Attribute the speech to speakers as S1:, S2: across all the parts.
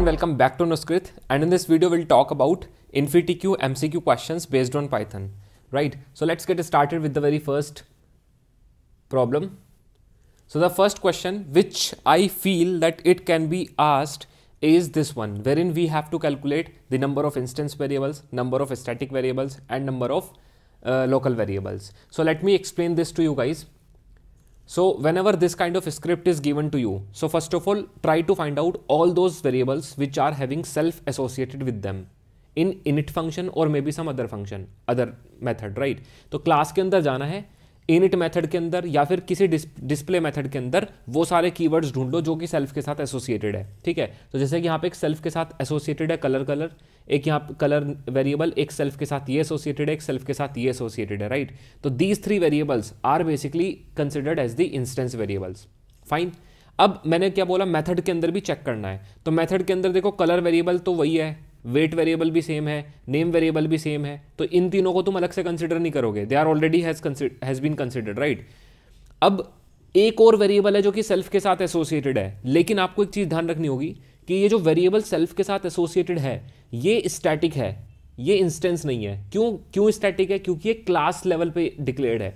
S1: And welcome back to NoScript. and in this video we'll talk about InfiTQ MCQ questions based on Python. Right, so let's get started with the very first problem. So the first question which I feel that it can be asked is this one wherein we have to calculate the number of instance variables, number of static variables and number of uh, local variables. So let me explain this to you guys. So whenever this kind of script is given to you, so first of all, try to find out all those variables which are having self associated with them in init function or maybe some other function, other method, right? तो class ke andar jana hai init method के अंदर या फिर किसी display method के अंदर वो सारे कीवर्ड्स ढूंढ लो जो कि सेल्फ के साथ एसोसिएटेड है ठीक है तो जैसे कि यहाँ पे एक सेल्फ के साथ एसोसिएटेड है कलर कलर एक यहाँ कलर वेरिएबल एक सेल्फ के साथ ये एसोसिएटेड है एक सेल्फ के साथ ये एसोसिएटेड है राइट तो these three variables are basically considered as the instance variables fine अब मैंने क्या बोला मेथड के अंदर भी चेक करना है तो मेथड के अंदर देखो कलर वेरिएबल तो वही है वेट वेरिएबल भी सेम है नेम वेरिएबल भी सेम है तो इन तीनों को तुम अलग से कंसिडर नहीं करोगे they are already has been considered right अब एक और वेरिएबल है जो कि सेल्फ के साथ एसोसिएटेड है लेकिन आपको एक चीज़ ध्यान रखनी होगी कि ये जो वेरिएबल सेल्फ के साथ एसोसिएटेड है ये स्टैटिक है ये इंस्टेंस नहीं है क्यों क्यों स्टैटिक है क्योंकि ये क्लास लेवल पे डिक्लेयर्ड है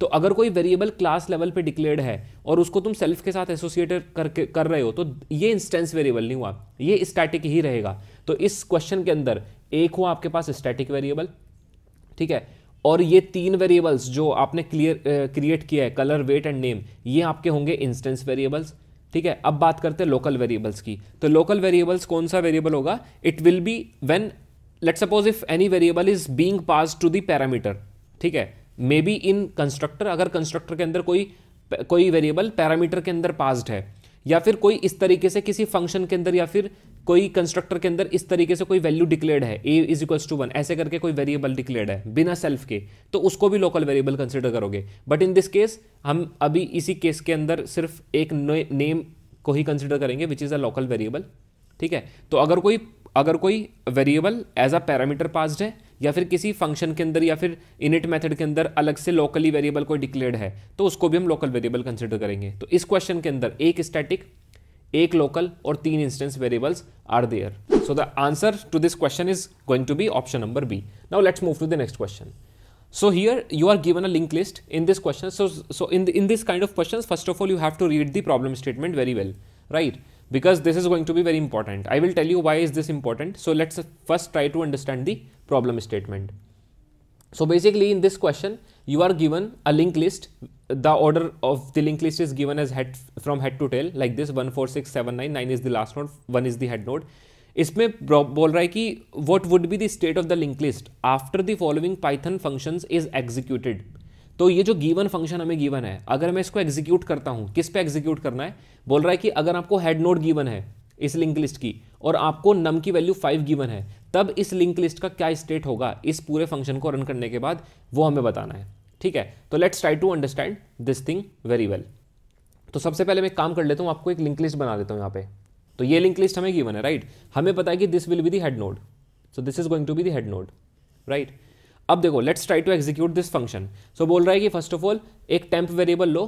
S1: तो अगर कोई वेरिएबल क्लास लेवल पे डिक्लेयर्ड है और उसको तुम सेल्फ के साथ एसोसिएटर करके कर रहे हो तो ये इंस्टेंस वेरिएबल नहीं हुआ ये स्टैटिक ही रहेगा तो इस क्वेश्चन के अंदर एक हुआ आपके पास स्टैटिक वेरिएबल ठीक है और ये तीन वेरिएबल्स जो आपने क्लियर क्रिएट किया है कलर वेट एंड नेम ये आपके होंगे इंस्टेंस वेरिएबल्स ठीक है अब बात करते हैं लोकल वेरिएबल्स की तो लोकल वेरिएबल्स कौन सा वेरिएबल होगा it will be when let suppose if any variable is being passed to the parameter ठीक है मे बी इन कंस्ट्रक्टर अगर कंस्ट्रक्टर के अंदर कोई कोई वेरिएबल पैरामीटर के अंदर पास्ड है या फिर कोई इस तरीके से किसी फंक्शन के अंदर या फिर कोई कंस्ट्रक्टर के अंदर इस तरीके से कोई वैल्यू डिक्लेयर्ड है a is equals to one ऐसे करके कोई वेरिएबल डिक्लेयर्ड है बिना सेल्फ के तो उसको भी लोकल वेरिएबल कंसिडर करोगे बट इन दिस केस हम अभी इसी केस के अंदर सिर्फ एक नेम को ही कंसिडर करेंगे which is a local variable ठीक है तो अगर कोई अगर कोई variable as a parameter passed है या फिर किसी फंक्शन के अंदर या फिर इनिट मेथड के अंदर अलग से लोकली वेरिएबल कोई डिक्लेयर है तो उसको भी हम लोकल वेरिएबल कंसिडर करेंगे तो इस क्वेश्चन के अंदर एक स्टैटिक एक लोकल और तीन instance variables are there so the answer to this question is going to be option number B now let's move to the next question so here you are given a link list in this question so so in in this kind of question first of all you have to read the problem statement very well right because this is going to be very important I will tell you why is this important so let's first try to understand the problem statement. So basically in this question you are given a linked list the order of the linked list is given as head from head to tail like this 1 4 6 7 9 9 is the last node 1 is the head node इसमें बोल रहा है कि what would be the state of the link list after the following Python function is executed तो ये जो given function हमें given है अगर मैं इसको एग्जीक्यूट करता हूँ किस पे एग्जीक्यूट करना है बोल रहा है कि अगर आपको हेड नोड गीवन है इस लिंक लिस्ट की और आपको नम की वैल्यू फाइव गीवन है तब इस लिंक लिस्ट का क्या स्टेट होगा इस पूरे फंक्शन को रन करने के बाद वो हमें बताना है ठीक है तो let's try to understand this thing very well तो सबसे पहले मैं काम कर लेता हूँ आपको एक लिंक लिस्ट बना देता हूँ यहाँ पे तो ये लिंक लिस्ट हमें गिवन है राइट हमें पता है कि this will be the head node so this is going to be the head node right अब देखो let's try to execute this function so बोल रहा है कि फर्स्ट ऑफ ऑल एक टेम्प वेरिएबल लो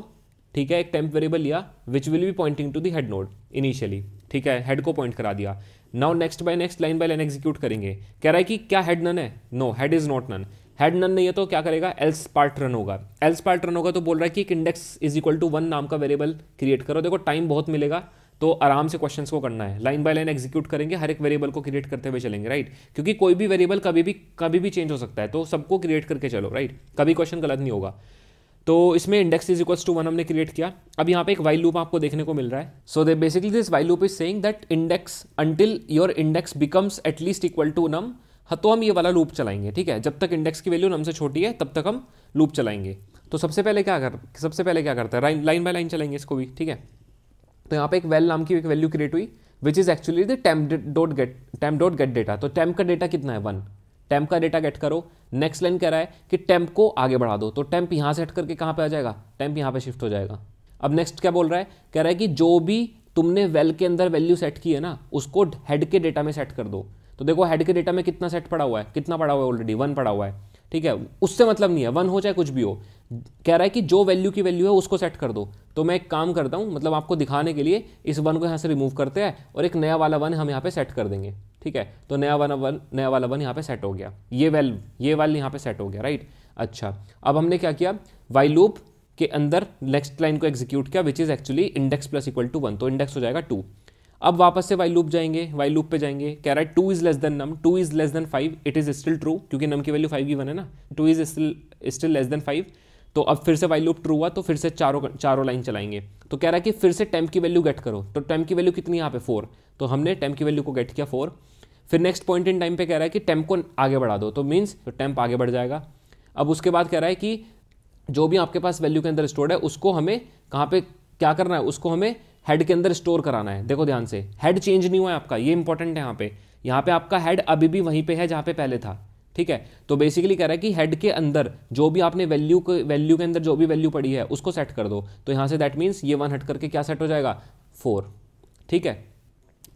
S1: ठीक है एक टेम्प वेरिएबल लिया which will be pointing to the head node initially ठीक है हेड को पॉइंट करा दिया now next by next line by line execute करेंगे कह रहा है कि क्या हेड नन है no head is not none head none नहीं है तो क्या करेगा एल्स पार्ट रन होगा एल्स पार्ट रन होगा तो बोल रहा है कि एक index is equal to one नाम का वेरिएबल क्रिएट करो देखो टाइम बहुत मिलेगा तो आराम से क्वेश्चंस को करना है लाइन बाय लाइन एग्जीक्यूट करेंगे हर एक वेरिएबल को क्रिएट करते हुए चलेंगे राइट क्योंकि कोई भी वेरिएबल कभी भी कभी भी चेंज हो सकता है तो सबको क्रिएट करके चलो राइट कभी क्वेश्चन गलत नहीं होगा तो इसमें index is equals to one हमने क्रिएट किया अब यहाँ पे एक वाइल लूप आपको देखने को मिल रहा है so they basically this while loop is saying that index until your index becomes at least equal to num हाँ तो हम ये वाला लूप चलाएंगे ठीक है जब तक इंडेक्स की वैल्यू नम से छोटी है तब तक हम लूप चलाएंगे तो सबसे पहले क्या कर सबसे पहले क्या करता है लाइन बाय लाइन चलाएंगे इसको भी ठीक है तो यहाँ पे एक वेल नाम की एक वैल्यू क्रिएट हुई which is actually the temp dot get temp dot get data तो टैम का डेटा कितना है वन टेम्प का डेटा गेट करो नेक्स्ट लाइन कह रहा है कि टेम्प को आगे बढ़ा दो तो टेम्प यहाँ से हट करके कहाँ पे आ जाएगा टेम्प यहाँ पे शिफ्ट हो जाएगा अब नेक्स्ट क्या बोल रहा है कह रहा है कि जो भी तुमने वेल के अंदर वैल्यू सेट की है ना उसको हेड के डेटा में सेट कर दो तो देखो हेड के डेटा में कितना सेट पड़ा हुआ है कितना पड़ा हुआ है ऑलरेडी वन पड़ा हुआ है ठीक है उससे मतलब नहीं है वन हो चाहे कुछ भी हो कह रहा है कि जो वैल्यू की वैल्यू है उसको सेट कर दो तो मैं एक काम करता हूँ मतलब आपको दिखाने के लिए इस वन को यहाँ से रिमूव करते हैं और एक नया वाला वन हम यहाँ पे सेट कर देंगे ठीक है तो नया वाला वन नया वाला वन यहाँ पे सेट हो गया ये वैल्यू ये वाल यहाँ पे सेट हो गया राइट अच्छा अब हमने क्या किया वाई लूप के अंदर नेक्स्ट लाइन को एग्जीक्यूट किया which is actually index plus equal to one तो इंडेक्स हो जाएगा टू अब वापस से वाई लूप जाएंगे वाई लूप पे जाएंगे कह रहा है two is less than num two is less than five it is still true क्योंकि नम की वैल्यू फाइव की वन है ना two is still still less than five तो अब फिर से वाई लूप ट्रू हुआ तो फिर से चारों चारों लाइन चलाएंगे तो कह रहा है कि फिर से टेम्प की वैल्यू गेट करो तो टेम्प की वैल्यू कितनी यहाँ पे फोर तो हमने टेम्प की वैल्यू को गेट किया फोर फिर नेक्स्ट पॉइंट इन टाइम पे कह रहा है कि टेम्प को आगे बढ़ा दो तो मीन्स तो टेम्प आगे बढ़ जाएगा अब उसके बाद कह रहा है कि जो भी आपके पास वैल्यू के अंदर स्टोर्ड है उसको हमें कहाँ पे क्या करना है उसको हमें हेड के अंदर स्टोर कराना है देखो ध्यान से हेड चेंज नहीं हुआ है आपका ये इंपॉर्टेंट है यहाँ पे यहाँ पे आपका हेड अभी भी वहीं पे है जहाँ पे पहले था ठीक है तो बेसिकली कह रहा है कि हेड के अंदर जो भी आपने वैल्यू के वैल्यू के अंदर जो भी वैल्यू पड़ी है उसको सेट कर दो तो यहाँ से दैट मीन्स ये वन हट करके क्या सेट हो जाएगा फोर ठीक है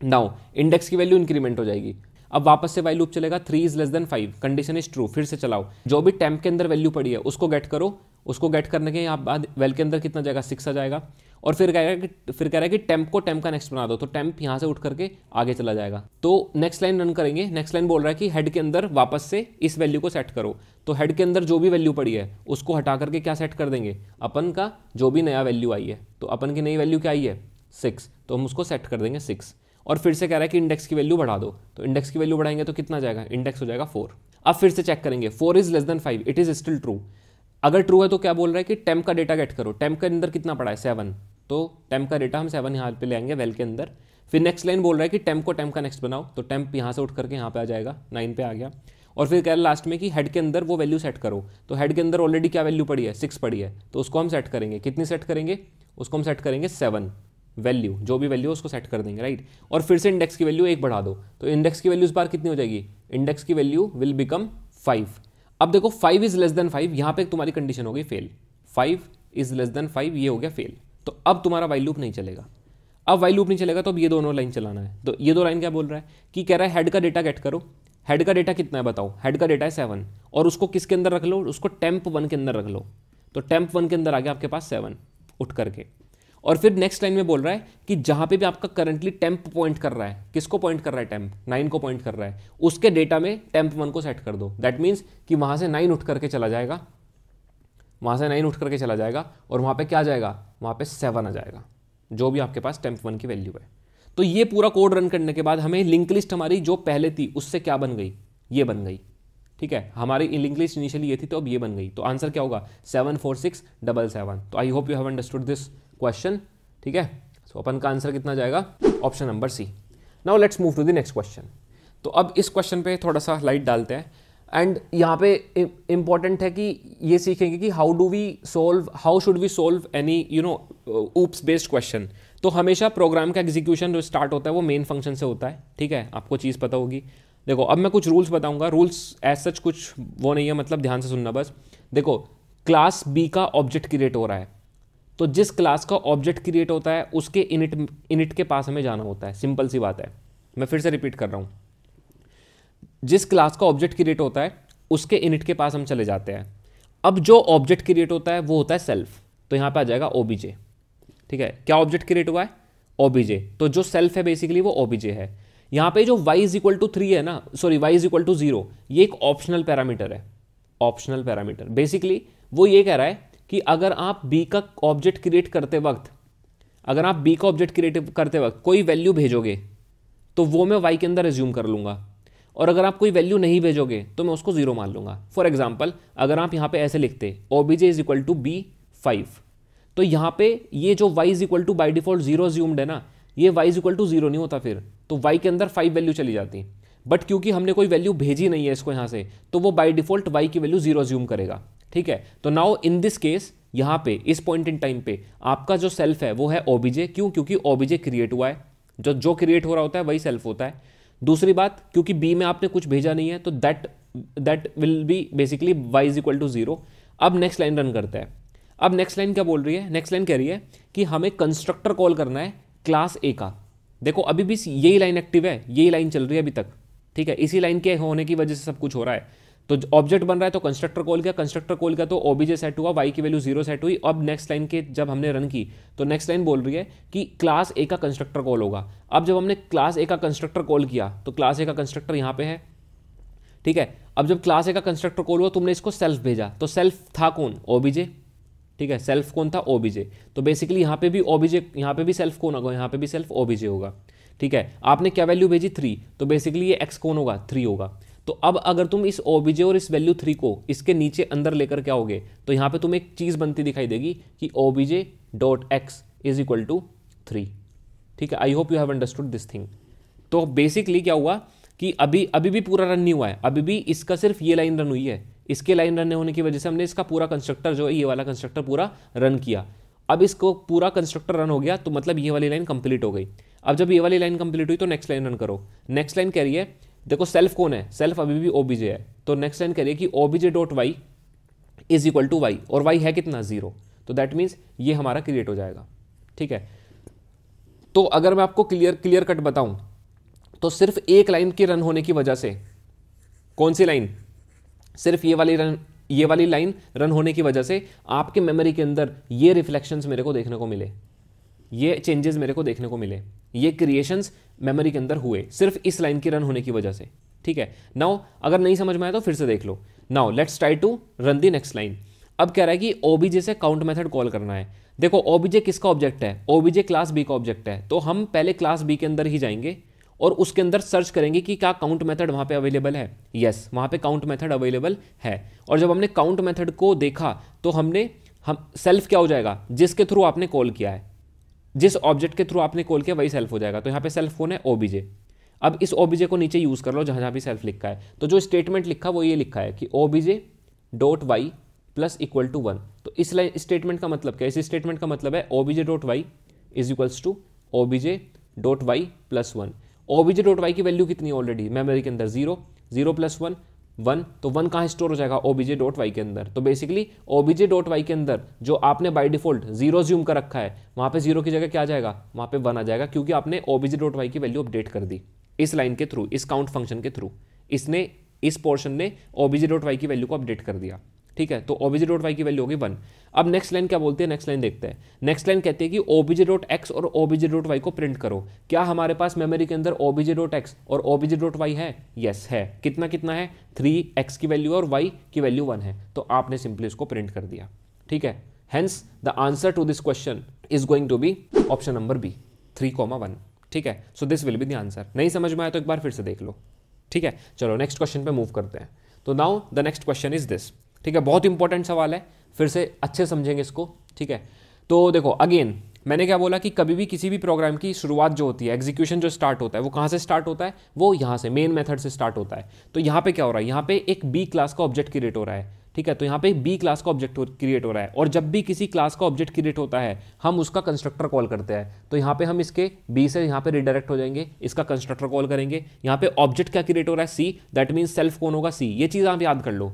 S1: नाउ इंडेक्स की वैल्यू इंक्रीमेंट हो जाएगी अब वापस से वाई लूप चलेगा three is less than five condition is true फिर से चलाओ जो भी टेम्प के अंदर वैल्यू पड़ी है उसको गेट करो उसको गेट करने के आप बाद वेल के अंदर कितना जाएगा सिक्स आ जाएगा और फिर कह रहा है कि फिर कह रहा है कि टेम्प को टेम्प का नेक्स्ट बना दो तो टेम्प यहाँ से उठ करके आगे चला जाएगा तो नेक्स्ट लाइन रन करेंगे नेक्स्ट लाइन बोल रहा है कि हेड के अंदर वापस से इस वैल्यू को सेट करो तो हेड के अंदर जो भी वैल्यू पड़ी है उसको हटा करके क्या सेट कर देंगे अपन का जो भी नया वैल्यू आई है तो अपन की नई वैल्यू क्या आई है सिक्स तो हम उसको सेट कर देंगे सिक्स और फिर से कह रहा है कि इंडेक्स की वैल्यू बढ़ा दो तो इंडेक्स की वैल्यू बढ़ाएंगे तो कितना जाएगा इंडेक्स हो जाएगा फोर अब फिर से चेक करेंगे four is less than five it is still true अगर ट्रू है तो क्या बोल रहा है कि टेम्प का डेटा गेट करो टेम्प के अंदर कितना पड़ा है सेवन तो टेम्प का डेटा हम सेवन यहाँ पे ले आएंगे वेल के अंदर फिर नेक्स्ट लाइन बोल रहा है कि टेम्प को टेम्प का नेक्स्ट बनाओ तो टेम्प यहाँ से उठ करके यहाँ पे आ जाएगा नाइन पे आ गया और फिर कह रहा लास्ट में कि हेड के अंदर वो वैल्यू सेट करो तो हेड के अंदर ऑलरेडी क्या वैल्यू पड़ी है सिक्स पड़ी है तो उसको हम सेट करेंगे कितनी सेट करेंगे उसको हम सेट करेंगे सेवन वैल्यू जो भी वैल्यू उसको सेट कर देंगे राइट और फिर से इंडेक्स की वैल्यू एक बढ़ा दो तो इंडेक्स की वैल्यू इस बार कितनी हो जाएगी इंडेक्स की वैल्यू विल बिकम फाइव अब देखो five is less than five यहां पे तुम्हारी कंडीशन हो गई fail five is less than five ये हो गया फेल तो अब तुम्हारा वाइल लूप नहीं चलेगा अब वाइल लूप नहीं चलेगा तो अब ये दोनों लाइन चलाना है तो ये दो लाइन क्या बोल रहा है कि कह रहा है हेड का डेटा गेट करो हेड का डेटा कितना है बताओ हेड का डेटा है सेवन और उसको किसके अंदर रख लो उसको टेम्प वन के अंदर रख लो तो टेम्प वन के अंदर आ गया आपके पास सेवन उठ करके और फिर नेक्स्ट लाइन में बोल रहा है कि जहाँ पे भी आपका करंटली टेम्प पॉइंट कर रहा है किसको पॉइंट कर रहा है टेम्प नाइन को पॉइंट कर रहा है उसके डेटा में टेम्प वन को सेट कर दो दैट मीन्स कि वहाँ से नाइन उठ करके चला जाएगा वहाँ से नाइन उठ करके चला जाएगा और वहाँ पर क्या जाएगा वहाँ पर सेवन आ जाएगा जो भी आपके पास टेम्प वन की वैल्यू है तो ये पूरा कोड रन करने के बाद हमें लिंक लिस्ट हमारी जो पहले थी उससे क्या बन गई ये बन गई ठीक है हमारी इंग्लिश इनिशियली ये थी तो अब ये बन गई तो आंसर क्या होगा seven four six double seven तो I hope you have understood this question ठीक है सो अपन का आंसर कितना जाएगा option number C now let's move to the next question तो अब इस क्वेश्चन पे थोड़ा सा लाइट डालते हैं एंड यहाँ पे इम्पॉर्टेंट है कि ये सीखेंगे कि how do we solve how should we solve any you know OOPS based question तो हमेशा प्रोग्राम का एग्जीक्यूशन जो स्टार्ट होता है वो मेन फंक्शन से होता है ठीक है आपको चीज़ पता होगी देखो अब मैं कुछ रूल्स बताऊंगा रूल्स एज सच कुछ वो नहीं है मतलब ध्यान से सुनना बस देखो क्लास बी का ऑब्जेक्ट क्रिएट हो रहा है तो जिस क्लास का ऑब्जेक्ट क्रिएट होता है उसके इनिट इनिट के पास हमें जाना होता है सिंपल सी बात है मैं फिर से रिपीट कर रहा हूँ जिस क्लास का ऑब्जेक्ट क्रिएट होता है उसके इनिट के पास हम चले जाते हैं अब जो ऑब्जेक्ट क्रिएट होता है वो होता है सेल्फ तो यहाँ पे आ जाएगा ओबीजे ठीक है क्या ऑब्जेक्ट क्रिएट हुआ है ओबीजे तो जो सेल्फ है बेसिकली वो ओबीजे है यहां पे जो y is equal to three है ना sorry y is equal to zero एक ऑप्शनल पैरामीटर है ऑप्शनल पैरामीटर बेसिकली वो ये कह रहा है कि अगर आप b का ऑब्जेक्ट क्रिएट करते वक्त अगर आप b का ऑब्जेक्ट क्रिएट करते वक्त कोई वैल्यू भेजोगे तो वो मैं y के अंदर रिज्यूम कर लूंगा और अगर आप कोई वैल्यू नहीं भेजोगे तो मैं उसको जीरो मान लूंगा फॉर एग्जाम्पल अगर आप यहां पर ऐसे लिखते obj is equal to B five तो यहां पे ये जो y is equal to by default zero assumed है ना ये y is equal to zero नहीं होता फिर तो y के अंदर फाइव वैल्यू चली जाती बट क्योंकि हमने कोई वैल्यू भेजी नहीं है इसको यहाँ से तो वो बाई डिफॉल्ट y की वैल्यू जीरो ज्यूम करेगा ठीक है तो नाउ इन दिस केस यहाँ पे इस पॉइंट इन टाइम पे आपका जो सेल्फ है वो है ओबीजे क्यों क्योंकि ओबीजे क्रिएट हुआ है जो जो क्रिएट हो रहा होता है वही सेल्फ होता है दूसरी बात क्योंकि बी में आपने कुछ भेजा नहीं है तो that that will be basically y is equal to zero अब नेक्स्ट लाइन रन करता है अब नेक्स्ट लाइन क्या बोल रही है नेक्स्ट लाइन कह रही है कि हमें कंस्ट्रक्टर कॉल करना है क्लास ए का देखो अभी भी यही लाइन एक्टिव है यही लाइन चल रही है अभी तक ठीक है इसी लाइन के होने की वजह से सब कुछ हो रहा है तो ऑब्जेक्ट बन रहा है तो कंस्ट्रक्टर कॉल किया कंस्ट्रक्टर कॉल किया तो ओबीजे सेट हुआ वाई की वैल्यू जीरो सेट हुई अब नेक्स्ट लाइन के जब हमने रन की तो नेक्स्ट लाइन बोल रही है कि क्लास ए का कंस्ट्रक्टर कॉल होगा अब जब हमने क्लास ए का कंस्ट्रक्टर कॉल किया तो क्लास ए का कंस्ट्रक्टर यहाँ पे है ठीक है अब जब क्लास ए का कंस्ट्रक्टर कॉल हुआ तुमने इसको सेल्फ भेजा तो सेल्फ था कौन ओबीजे ठीक है सेल्फ कौन था ओबीजे तो बेसिकली यहाँ पे भी ओबीजे यहाँ पे भी सेल्फ कौन होगा यहाँ पे भी सेल्फ ओबीजे होगा ठीक है आपने क्या वैल्यू भेजी थ्री तो बेसिकली ये एक्स कौन होगा थ्री होगा तो अब अगर तुम इस ओबीजे और इस वैल्यू थ्री को इसके नीचे अंदर लेकर क्या होगे तो यहाँ पे तुम एक चीज़ बनती दिखाई देगी कि OBJ dot x is equal to three ठीक है I hope you have understood this thing तो बेसिकली क्या हुआ कि अभी अभी भी पूरा रन नहीं हुआ है अभी भी इसका सिर्फ ये लाइन रन हुई है इसके लाइन रन होने की वजह से हमने इसका पूरा कंस्ट्रक्टर जो है ये वाला कंस्ट्रक्टर पूरा रन किया अब इसको पूरा कंस्ट्रक्टर रन हो गया तो मतलब ये वाली लाइन कंप्लीट हो गई अब जब ये वाली लाइन कंप्लीट हुई तो नेक्स्ट लाइन रन करो नेक्स्ट लाइन कह रही है देखो सेल्फ कौन है सेल्फ अभी भी ओबीजे है तो नेक्स्ट लाइन कह रही है कि OBJ dot Y is equal to y और वाई है कितना जीरो तो दैट मीन्स ये हमारा क्रिएट हो जाएगा ठीक है तो अगर मैं आपको क्लियर क्लियर कट बताऊं तो सिर्फ एक लाइन के रन होने की वजह से कौन सी लाइन सिर्फ ये वाली रन ये वाली लाइन रन होने की वजह से आपके मेमोरी के अंदर ये रिफ्लेक्शंस मेरे को देखने को मिले ये चेंजेस मेरे को देखने को मिले ये क्रिएशंस मेमोरी के अंदर हुए सिर्फ इस लाइन की रन होने की वजह से ठीक है नाउ अगर नहीं समझ में आया तो फिर से देख लो now let's try to run the next line अब कह रहा है कि ओबीजे से काउंट मेथड कॉल करना है देखो ओबीजे किसका ऑब्जेक्ट है ओबीजे क्लास बी का ऑब्जेक्ट है तो हम पहले क्लास बी के अंदर ही जाएंगे और उसके अंदर सर्च करेंगे कि क्या काउंट मेथड वहां पे अवेलेबल है यस yes, वहां पे काउंट मेथड अवेलेबल है और जब हमने काउंट मेथड को देखा तो हमने हम सेल्फ क्या हो जाएगा जिसके थ्रू आपने कॉल किया है जिस ऑब्जेक्ट के थ्रू आपने कॉल किया वही सेल्फ हो जाएगा तो यहाँ पे सेल्फ फोन है ओबीजे अब इस ओबीजे को नीचे यूज़ कर लो जहाँ जहाँ भी सेल्फ लिखा है तो जो स्टेटमेंट लिखा वो ये लिखा है कि OBJ dot Y plus equal to one तो इस स्टेटमेंट का मतलब क्या है इस स्टेटमेंट का मतलब है OBJ dot Y is equals to OBJ dot Y plus one OBJ dot Y की वैल्यू कितनी ऑलरेडी मेमोरी के अंदर zero zero plus one one तो वन कहाँ स्टोर हो जाएगा ओबीजे डॉट वाई के अंदर तो बेसिकली ओबीजे डॉट वाई के अंदर जो आपने बाई डिफॉल्ट जीरो ज्यूम कर रखा है वहाँ पे जीरो की जगह क्या आ जाएगा वहाँ पे वन आ जाएगा क्योंकि आपने ओबीजे डॉट वाई की वैल्यू अपडेट कर दी इस लाइन के थ्रू इस काउंट फंक्शन के थ्रू इसने इस पोर्शन ने ओबीजे डॉट वाई की वैल्यू को अपडेट कर दिया ठीक है तो ओबीजे डॉट वाई की वैल्यू होगी वन अब नेक्स्ट लाइन क्या बोलते हैं नेक्स्ट लाइन देखते हैं नेक्स्ट लाइन कहते हैं कि ओबीजे डॉट एक्स और ओबीजे डॉट वाई को प्रिंट करो क्या हमारे पास मेमोरी के अंदर ओबीजे डॉट एक्स और ओबीजे डॉट वाई है यस है कितना कितना है थ्री एक्स की वैल्यू और वाई की वैल्यू वन है तो आपने सिंपली इसको प्रिंट कर दिया ठीक है hence the answer to this question is going to be option number B three comma one ठीक है so this will be the answer नहीं समझ में आया तो एक बार फिर से देख लो ठीक है चलो नेक्स्ट क्वेश्चन पे मूव करते हैं तो now the next question is this ठीक है बहुत इंपॉर्टेंट सवाल है फिर से अच्छे समझेंगे इसको ठीक है तो देखो अगेन मैंने क्या बोला कि कभी भी किसी भी प्रोग्राम की शुरुआत जो होती है एग्जीक्यूशन जो स्टार्ट होता है वो कहाँ से स्टार्ट होता है वो यहाँ से मेन मेथड से स्टार्ट होता है तो यहाँ पे क्या हो रहा है यहाँ पे एक बी क्लास का ऑब्जेक्ट क्रिएट हो रहा है ठीक है तो यहाँ पे बी क्लास का ऑब्जेक्ट क्रिएट हो रहा है और जब भी किसी क्लास का ऑब्जेक्ट क्रिएट होता है हम उसका कंस्ट्रक्टर कॉल करते हैं तो यहाँ पे हम इसके बी से यहाँ पे रिडायरेक्ट हो जाएंगे इसका कंस्ट्रक्टर कॉल करेंगे यहाँ पे ऑब्जेक्ट क्या क्रिएट हो रहा है सी दैट मीन्स सेल्फ कौन होगा सी ये चीज़ आप याद कर लो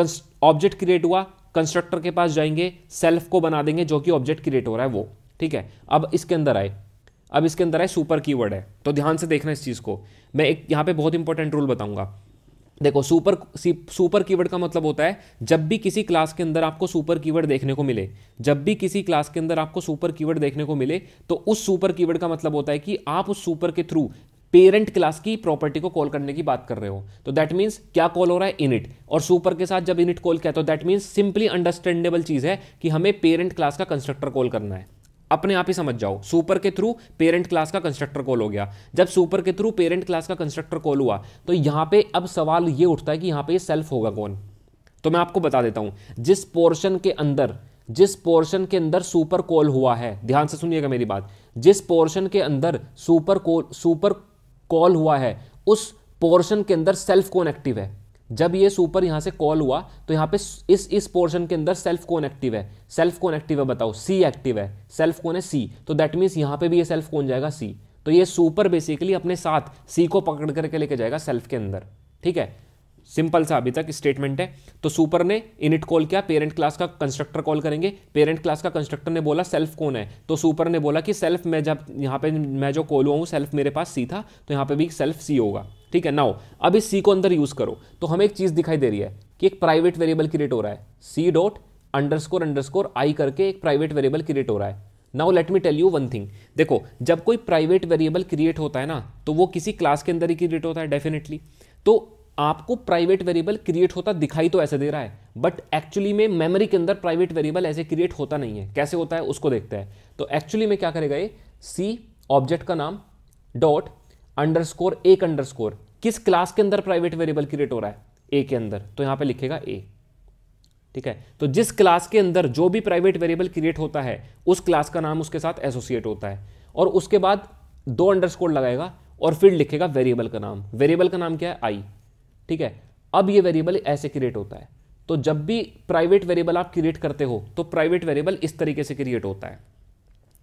S1: ऑब्जेक्ट क्रिएट हुआ कंस्ट्रक्टर के पास जाएंगे सेल्फ को बना देंगे जो कि ऑब्जेक्ट क्रिएट हो रहा है वो ठीक है अब इसके अंदर आए अब इसके अंदर आए सुपर कीवर्ड है तो ध्यान से देखना इस चीज़ को मैं एक यहाँ पे बहुत इंपॉर्टेंट रूल बताऊंगा देखो सुपर सुपर कीवर्ड का मतलब होता है जब भी किसी क्लास के अंदर आपको सुपर कीवर्ड देखने को मिले जब भी किसी क्लास के अंदर आपको सुपर कीवर्ड देखने को मिले तो उस सुपर कीवर्ड का मतलब होता है कि आप उस सुपर के थ्रू पेरेंट क्लास की प्रॉपर्टी को कॉल करने की बात कर रहे हो तो दैट मीन्स क्या कॉल हो रहा है इनिट और सुपर के साथ जब इनिट कॉल किया तो दैट मीन्स सिंपली अंडरस्टैंडेबल चीज़ है कि हमें पेरेंट क्लास का कंस्ट्रक्टर कॉल करना है अपने आप ही समझ जाओ सुपर के थ्रू पेरेंट क्लास का कंस्ट्रक्टर कॉल हो गया जब सुपर के थ्रू पेरेंट क्लास का कंस्ट्रक्टर कॉल हुआ तो यहां पे अब सवाल ये उठता है कि यहां पे ये सेल्फ होगा कौन तो मैं आपको बता देता हूं जिस पोर्शन के अंदर जिस पोर्शन के अंदर सुपर कॉल हुआ है ध्यान से सुनिएगा मेरी बात जिस पोर्शन के अंदर सुपर कॉल सुपर कॉल हुआ है उस पोर्शन के अंदर सेल्फ कौन एक्टिव है जब ये सुपर यहां से कॉल हुआ तो यहां पे इस इस पोर्शन के अंदर सेल्फ कौन एक्टिव है सेल्फ कौन एक्टिव है बताओ सी एक्टिव है सेल्फ कौन है सी तो दैट मीन्स यहां पे भी ये सेल्फ कौन जाएगा सी तो ये सुपर बेसिकली अपने साथ सी को पकड़ करके लेके जाएगा सेल्फ के अंदर ठीक है सिंपल सा अभी तक स्टेटमेंट है तो सुपर ने इनिट कॉल किया पेरेंट क्लास का कंस्ट्रक्टर कॉल करेंगे पेरेंट क्लास का कंस्ट्रक्टर ने बोला सेल्फ कौन है तो सुपर ने बोला कि सेल्फ मैं जब यहाँ पे मैं जो कॉल हुआ हूँ सेल्फ मेरे पास सी था तो यहाँ पे भी सेल्फ सी होगा ठीक है नाउ अब इस सी को अंदर यूज करो तो हमें एक चीज दिखाई दे रही है कि एक प्राइवेट वेरिएबल क्रिएट हो रहा है C dot underscore underscore I करके एक प्राइवेट वेरिएबल क्रिएट हो रहा है now let me tell you one thing देखो जब कोई प्राइवेट वेरिएबल क्रिएट होता है ना तो वो किसी क्लास के अंदर ही क्रिएट होता है डेफिनेटली तो आपको प्राइवेट वेरिएबल क्रिएट होता दिखाई तो ऐसे दे रहा है बट एक्चुअली में मेमोरी के अंदर प्राइवेट वेरिएबल ऐसे क्रिएट होता नहीं है कैसे होता है उसको देखते हैं तो एक्चुअली में क्या करेगा ये सी ऑब्जेक्ट का नाम डॉट अंडरस्कोर एक अंडरस्कोर किस क्लास के अंदर प्राइवेट वेरिएबल क्रिएट हो रहा है ए के अंदर तो यहां पे लिखेगा ए ठीक है तो जिस क्लास के अंदर जो भी प्राइवेट वेरिएबल क्रिएट होता है उस क्लास का नाम उसके साथ एसोसिएट होता है और उसके बाद दो अंडरस्कोर लगाएगा और फिर लिखेगा वेरिएबल का नाम वेरिएबल का नाम क्या है आई ठीक है अब ये वेरिएबल ऐसे क्रिएट होता है तो जब भी प्राइवेट वेरिएबल आप क्रिएट करते हो तो प्राइवेट वेरिएबल इस तरीके से क्रिएट होता है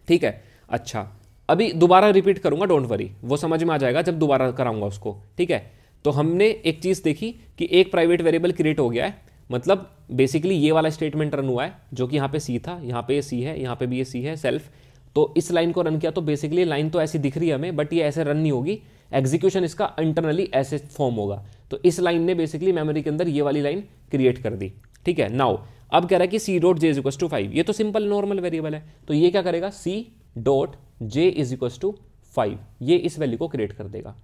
S1: ठीक है अच्छा अभी दोबारा रिपीट करूंगा डोंट वरी वो समझ में आ जाएगा जब दोबारा कराऊंगा उसको ठीक है तो हमने एक चीज़ देखी कि एक प्राइवेट वेरिएबल क्रिएट हो गया है मतलब बेसिकली ये वाला स्टेटमेंट रन हुआ है जो कि यहाँ पे सी था यहाँ पे ये सी है यहाँ पे भी ये सी है सेल्फ तो इस लाइन को रन किया तो बेसिकली लाइन तो ऐसी दिख रही है हमें बट ये ऐसे रन नहीं होगी एग्जीक्यूशन इसका इंटरनली ऐसे फॉर्म होगा तो इस लाइन ने बेसिकली मेमोरी के अंदर ये वाली लाइन क्रिएट कर दी ठीक है नाउ अब कह रहा है कि C dot J is equals to five ये तो सिंपल नॉर्मल वेरिएबल है तो ये क्या करेगा C dot J is equals to five ये इस वैल्यू को क्रिएट कर देगा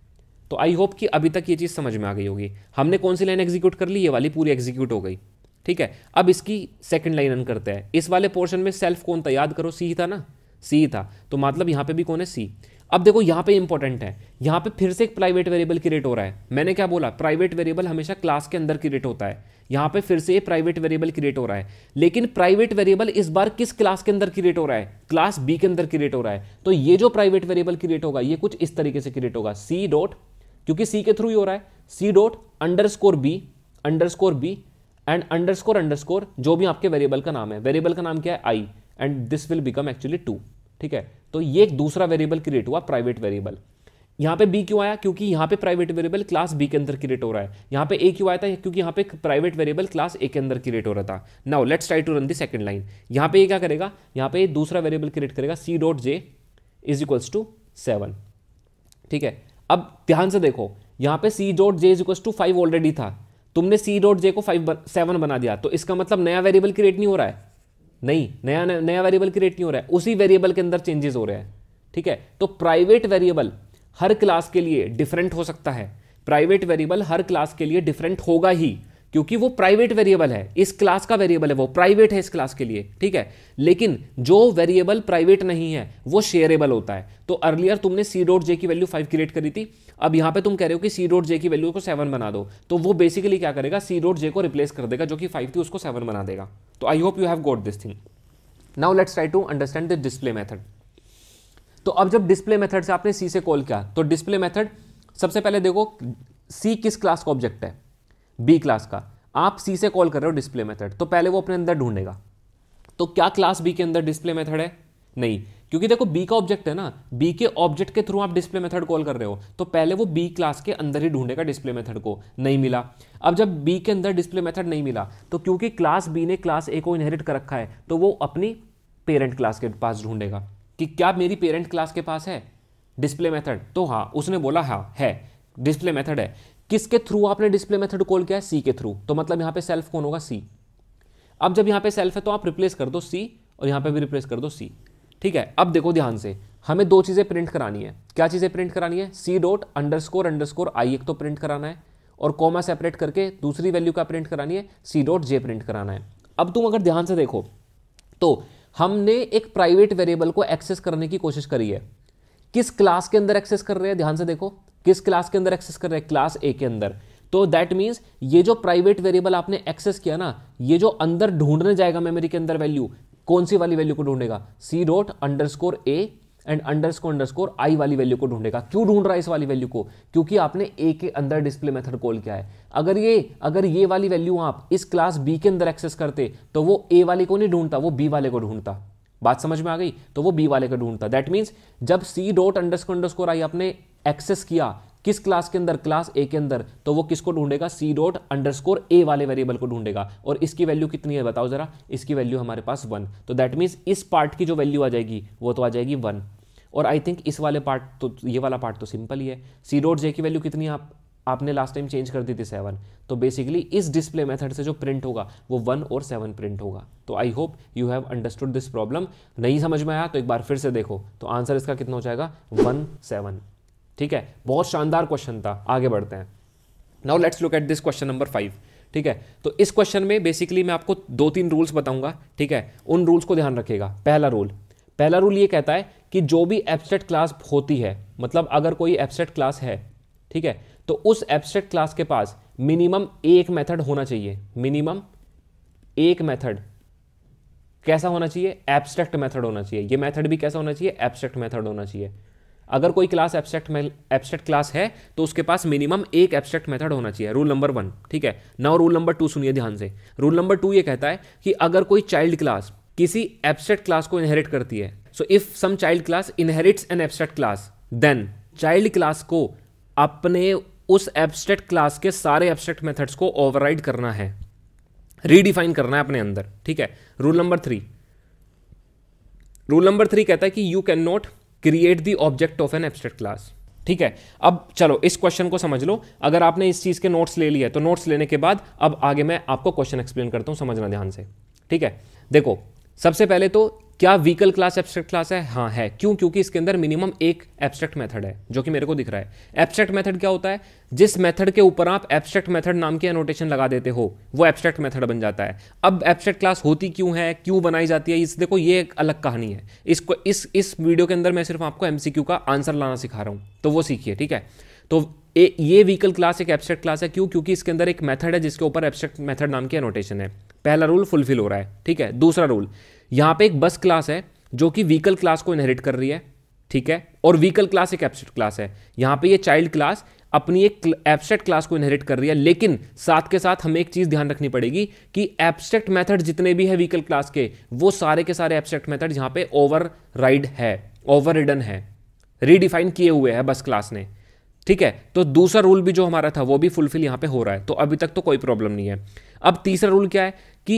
S1: तो आई होप कि अभी तक ये चीज़ समझ में आ गई होगी हमने कौन सी लाइन एग्जीक्यूट कर ली ये वाली पूरी एग्जीक्यूट हो गई ठीक है अब इसकी सेकंड लाइन रन करते हैं इस वाले पोर्शन में सेल्फ कौन था याद करो सी था ना सी था तो मतलब यहाँ पे भी कौन है सी अब देखो यहाँ पे इंपॉर्टेंट है यहाँ पे फिर से एक प्राइवेट वेरिएबल क्रिएट हो रहा है मैंने क्या बोला प्राइवेट वेरिएबल हमेशा क्लास के अंदर क्रिएट होता है यहाँ पे फिर से ये प्राइवेट वेरिएबल क्रिएट हो रहा है लेकिन प्राइवेट वेरिएबल इस बार किस क्लास के अंदर क्रिएट हो रहा है क्लास बी के अंदर क्रिएट हो रहा है तो ये जो प्राइवेट वेरिएबल क्रिएट होगा ये कुछ इस तरीके से क्रिएट होगा सी डॉट क्योंकि सी के थ्रू ही हो रहा है C dot underscore B underscore B and underscore underscore जो भी आपके वेरिएबल का नाम है वेरिएबल का नाम क्या है I and this will become actually two ठीक है तो ये एक दूसरा वेरिएबल क्रिएट हुआ प्राइवेट वेरिएबल यहां पे बी क्यों आया क्योंकि यहां पे प्राइवेट वेरिएबल क्लास बी के अंदर क्रिएट हो रहा है यहां पे ए क्यों आया था क्योंकि यहां पे प्राइवेट वेरिएबल क्लास ए के अंदर क्रिएट हो रहा था now let's try to run the second line यहां पे ये क्या करेगा यहां पे दूसरा वेरिएबल क्रिएट करेगा C dot J is equals to seven ठीक है अब ध्यान से देखो यहां पे C dot J is equals to five already था तुमने सी डॉट जे को फाइव सेवन बना दिया तो इसका मतलब नया वेरिएबल क्रिएट नहीं हो रहा है नहीं नया नया वेरिएबल क्रिएट नहीं हो रहा है उसी वेरिएबल के अंदर चेंजेस हो रहे हैं ठीक है तो प्राइवेट वेरिएबल हर क्लास के लिए डिफरेंट हो सकता है प्राइवेट वेरिएबल हर क्लास के लिए डिफरेंट होगा ही क्योंकि वो प्राइवेट वेरिएबल है इस क्लास का वेरिएबल है वो प्राइवेट है इस क्लास के लिए ठीक है लेकिन जो वेरिएबल प्राइवेट नहीं है वो शेयरेबल होता है तो अर्लियर तुमने सी डॉट जे की वैल्यू फाइव क्रिएट करी थी अब यहाँ पे तुम कह रहे हो कि सी रोड जे की वैल्यू को सेवन बना दो तो वो बेसिकली क्या करेगा सी रोड जे को रिप्लेस कर देगा जो कि फाइव थी उसको सेवन बना देगा तो I hope you have got this thing now let's try to understand this display method तो अब जब डिस्प्ले मैथड से आपने सी से कॉल किया तो डिस्प्ले मैथड सबसे पहले देखो सी किस क्लास का ऑब्जेक्ट है बी क्लास का आप सी से कॉल कर रहे हो डिस्प्ले मेथड तो पहले वो अपने अंदर ढूंढेगा तो क्या क्लास बी के अंदर डिस्प्ले मेथड है नहीं क्योंकि देखो बी का ऑब्जेक्ट है ना बी के ऑब्जेक्ट के थ्रू आप डिस्प्ले मेथड कॉल कर रहे हो तो पहले वो बी क्लास के अंदर ही ढूंढेगा डिस्प्ले मेथड को नहीं मिला अब जब बी के अंदर डिस्प्ले मेथड नहीं मिला तो क्योंकि क्लास बी ने क्लास ए को इनहेरिट कर रखा है तो वो अपनी पेरेंट क्लास के पास ढूंढेगा कि क्या मेरी पेरेंट क्लास के पास है डिस्प्ले मेथड तो हाँ उसने बोला हाँ है डिस्प्ले मेथड है किसके थ्रू आपने डिस्प्ले मेथड कॉल किया सी के थ्रू तो मतलब यहाँ पे सेल्फ कौन होगा सी अब जब यहाँ पे सेल्फ है तो आप रिप्लेस कर दो सी और यहाँ पे भी रिप्लेस कर दो सी ठीक है अब देखो ध्यान से हमें दो चीज़ें प्रिंट करानी है क्या चीज़ें प्रिंट करानी है C dot underscore underscore I एक तो प्रिंट कराना है और कोमा सेपरेट करके दूसरी वैल्यू का प्रिंट करानी है सी डॉट जे प्रिंट कराना है अब तुम अगर ध्यान से देखो तो हमने एक प्राइवेट वेरिएबल को एक्सेस करने की कोशिश करी है किस क्लास के अंदर एक्सेस कर रहे हैं ध्यान से देखो किस क्लास के अंदर एक्सेस कर रहे हैं क्लास ए के अंदर तो दैट मीन्स ये जो प्राइवेट वेरिएबल आपने एक्सेस किया ना ये जो अंदर ढूंढने जाएगा मेमोरी के अंदर वैल्यू कौन सी वाली वैल्यू को ढूंढेगा C dot underscore A and underscore underscore I वाली वैल्यू को ढूंढेगा क्यों ढूंढ रहा है इस वाली वैल्यू को क्योंकि आपने ए के अंदर डिस्प्ले मेथड कॉल किया है अगर ये अगर ये वाली वैल्यू आप इस क्लास बी के अंदर एक्सेस करते तो वो ए वाले को नहीं ढूंढता वो बी वाले को ढूंढता बात समझ में आ गई तो वो बी वाले को ढूंढता दैट मीन्स जब C dot underscore underscore I आपने एक्सेस किया किस क्लास के अंदर क्लास ए के अंदर तो वो किसको ढूंढेगा सी डॉट अंडरस्कोर ए वाले वेरिएबल को ढूंढेगा और इसकी वैल्यू कितनी है बताओ जरा इसकी वैल्यू हमारे पास वन तो दैट मीन्स इस पार्ट की जो वैल्यू आ जाएगी वो तो आ जाएगी वन और आई थिंक इस वाले पार्ट तो ये वाला पार्ट तो सिंपल ही है सी डॉट जे की वैल्यू कितनी आप आपने लास्ट टाइम चेंज कर दी थी सेवन तो बेसिकली इस डिस्प्ले मेथड से जो प्रिंट होगा वो वन और सेवन प्रिंट होगा तो I hope you have understood this problem नहीं समझ में आया तो एक बार फिर से देखो तो आंसर इसका कितना हो जाएगा वन सेवन ठीक है बहुत शानदार क्वेश्चन था आगे बढ़ते हैं now let's look at this question number five ठीक है तो इस क्वेश्चन में बेसिकली मैं आपको दो तीन रूल्स बताऊंगा ठीक है उन रूल्स को ध्यान रखेगा पहला रूल पहला रूल ये कहता है कि जो भी एब्स्ट्रैक्ट क्लास होती है मतलब अगर कोई एब्स्ट्रैक्ट क्लास है ठीक है तो उस एब्सट्रेक्ट क्लास के पास मिनिमम एक मेथड होना चाहिए मिनिमम एक मेथड कैसा होना चाहिए एब्स्ट्रैक्ट मेथड होना चाहिए ये मेथड भी कैसा होना चाहिए एब्स्ट्रैक्ट मेथड होना चाहिए अगर कोई क्लास एब्स्ट्रैक्ट एब्स्ट्रैक्ट क्लास है तो उसके पास मिनिमम एक एब्स्ट्रैक्ट मेथड होना चाहिए रूल नंबर वन ठीक है नाउ रूल नंबर टू सुनिए ध्यान से रूल नंबर टू ये कहता है कि अगर कोई चाइल्ड क्लास किसी एब्स्ट्रैक्ट क्लास को इनहेरिट करती है so if some child class inherits an abstract class then child class को अपने उस एब्स्ट्रैक्ट क्लास के सारे एब्स्ट्रैक्ट मेथड्स को ओवरराइड करना है रीडिफाइन करना है अपने अंदर ठीक है rule number three rule number three कहता है कि you can not create the object of an abstract class ठीक है अब चलो इस क्वेश्चन को समझ लो अगर आपने इस चीज़ के नोट्स ले लिए तो नोट्स लेने के बाद अब आगे मैं आपको क्वेश्चन एक्सप्लेन करता हूं समझना ध्यान से ठीक है देखो सबसे पहले तो क्या व्हीकल क्लास एब्स्ट्रैक्ट क्लास है हाँ है क्यों क्योंकि इसके अंदर मिनिमम एक एब्स्ट्रैक्ट मेथड है जो कि मेरे को दिख रहा है एब्स्ट्रैक्ट मेथड क्या होता है जिस मेथड के ऊपर आप एब्स्ट्रैक्ट मेथड नाम की एनोटेशन लगा देते हो वो एब्स्ट्रैक्ट मेथड बन जाता है अब एब्स्ट्रैक्ट क्लास होती क्यों है क्यों बनाई जाती है इस देखो ये एक अलग कहानी है इसको इस इस वीडियो के अंदर मैं सिर्फ आपको एमसीक्यू का आंसर लाना सिखा रहा हूँ तो वो सीखिए ठीक है तो ए, ये व्हीकल क्लास एक एब्स्ट्रैक्ट क्लास है क्यों क्योंकि इसके अंदर एक मेथड है जिसके ऊपर एब्स्ट्रैक्ट मेथड नाम की एनोटेशन है पहला रूल फुलफिल हो रहा है ठीक है दूसरा रूल यहां पे एक बस क्लास है जो कि व्हीकल क्लास को इनहेरिट कर रही है ठीक है और व्हीकल क्लास एक एबसेट क्लास है यहां पे ये चाइल्ड क्लास अपनी एक एबसेट क्लास को इनहेरिट कर रही है लेकिन साथ के साथ हमें एक चीज़ ध्यान रखनी पड़ेगी कि एब्स्ट्रैक्ट मेथड जितने भी है व्हीकल क्लास के वो सारे के सारे एब्स्ट्रैक्ट मेथड यहां पे ओवर राइड है ओवर रिडन है रीडिफाइन किए हुए है बस क्लास ने ठीक है तो दूसरा रूल भी जो हमारा था वो भी फुलफिल यहां पे हो रहा है तो अभी तक तो कोई प्रॉब्लम नहीं है अब तीसरा रूल क्या है कि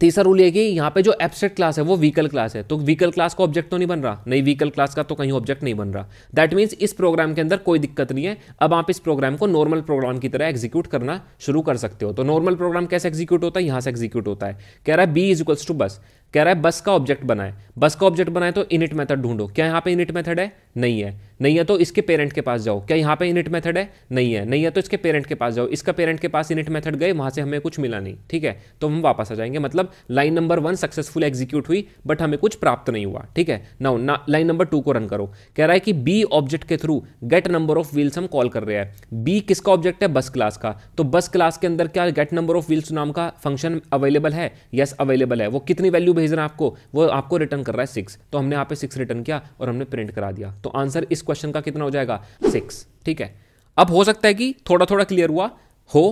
S1: तीसरा रूल ये कि यहाँ पे जो एबसेट क्लास है वो व्हीकल क्लास है तो व्हीकल क्लास का ऑब्जेक्ट तो नहीं बन रहा नहीं व्हीकल क्लास का तो कहीं ऑब्जेक्ट नहीं बन रहा दैट मीन्स इस प्रोग्राम के अंदर कोई दिक्कत नहीं है अब आप इस प्रोग्राम को नॉर्मल प्रोग्राम की तरह एग्जीक्यूट करना शुरू कर सकते हो तो नॉर्मल प्रोग्राम कैसे एग्जीक्यूट होता है यहाँ से एग्जीक्यूट होता है कह रहा है बी इज इक्वल्स टू बस कह रहा है बस का ऑब्जेक्ट बनाए बस का ऑब्जेक्ट बनाए तो इनिट मेथड ढूंढो क्या यहाँ पे इनिट मेथड है नहीं है नहीं है तो इसके पेरेंट के पास जाओ क्या यहाँ पे इनिट मेथड है नहीं है नहीं है तो इसके पेरेंट के पास जाओ इसका पेरेंट के पास इनिट मेथड गए वहाँ से हमें कुछ मिला नहीं ठीक है तो हम वापस आ जाएंगे मतलब line number one successful execute हुई बट हमें कुछ प्राप्त नहीं हुआ ठीक है ना लाइन नंबर टू को रन करो कह रहा है कि बी ऑब्जेक्ट के through get number of wheels हम कॉल कर रहे हैं बी किसका ऑब्जेक्ट है बस क्लास का तो बस क्लास के अंदर क्या गेट नंबर ऑफ व्हील्स नाम का फंक्शन अवेलेबल है यस अवेलेबल है वो कितनी वैल्यू भेज रहा है आपको वो आपको रिटर्न कर रहा है सिक्स तो हमने यहाँ पे सिक्स रिटर्न किया और हमने प्रिंट करा दिया तो आंसर इसको क्वेश्चन का कितना हो जाएगा सिक्स ठीक है अब हो सकता है कि थोड़ा थोड़ा क्लियर हुआ हो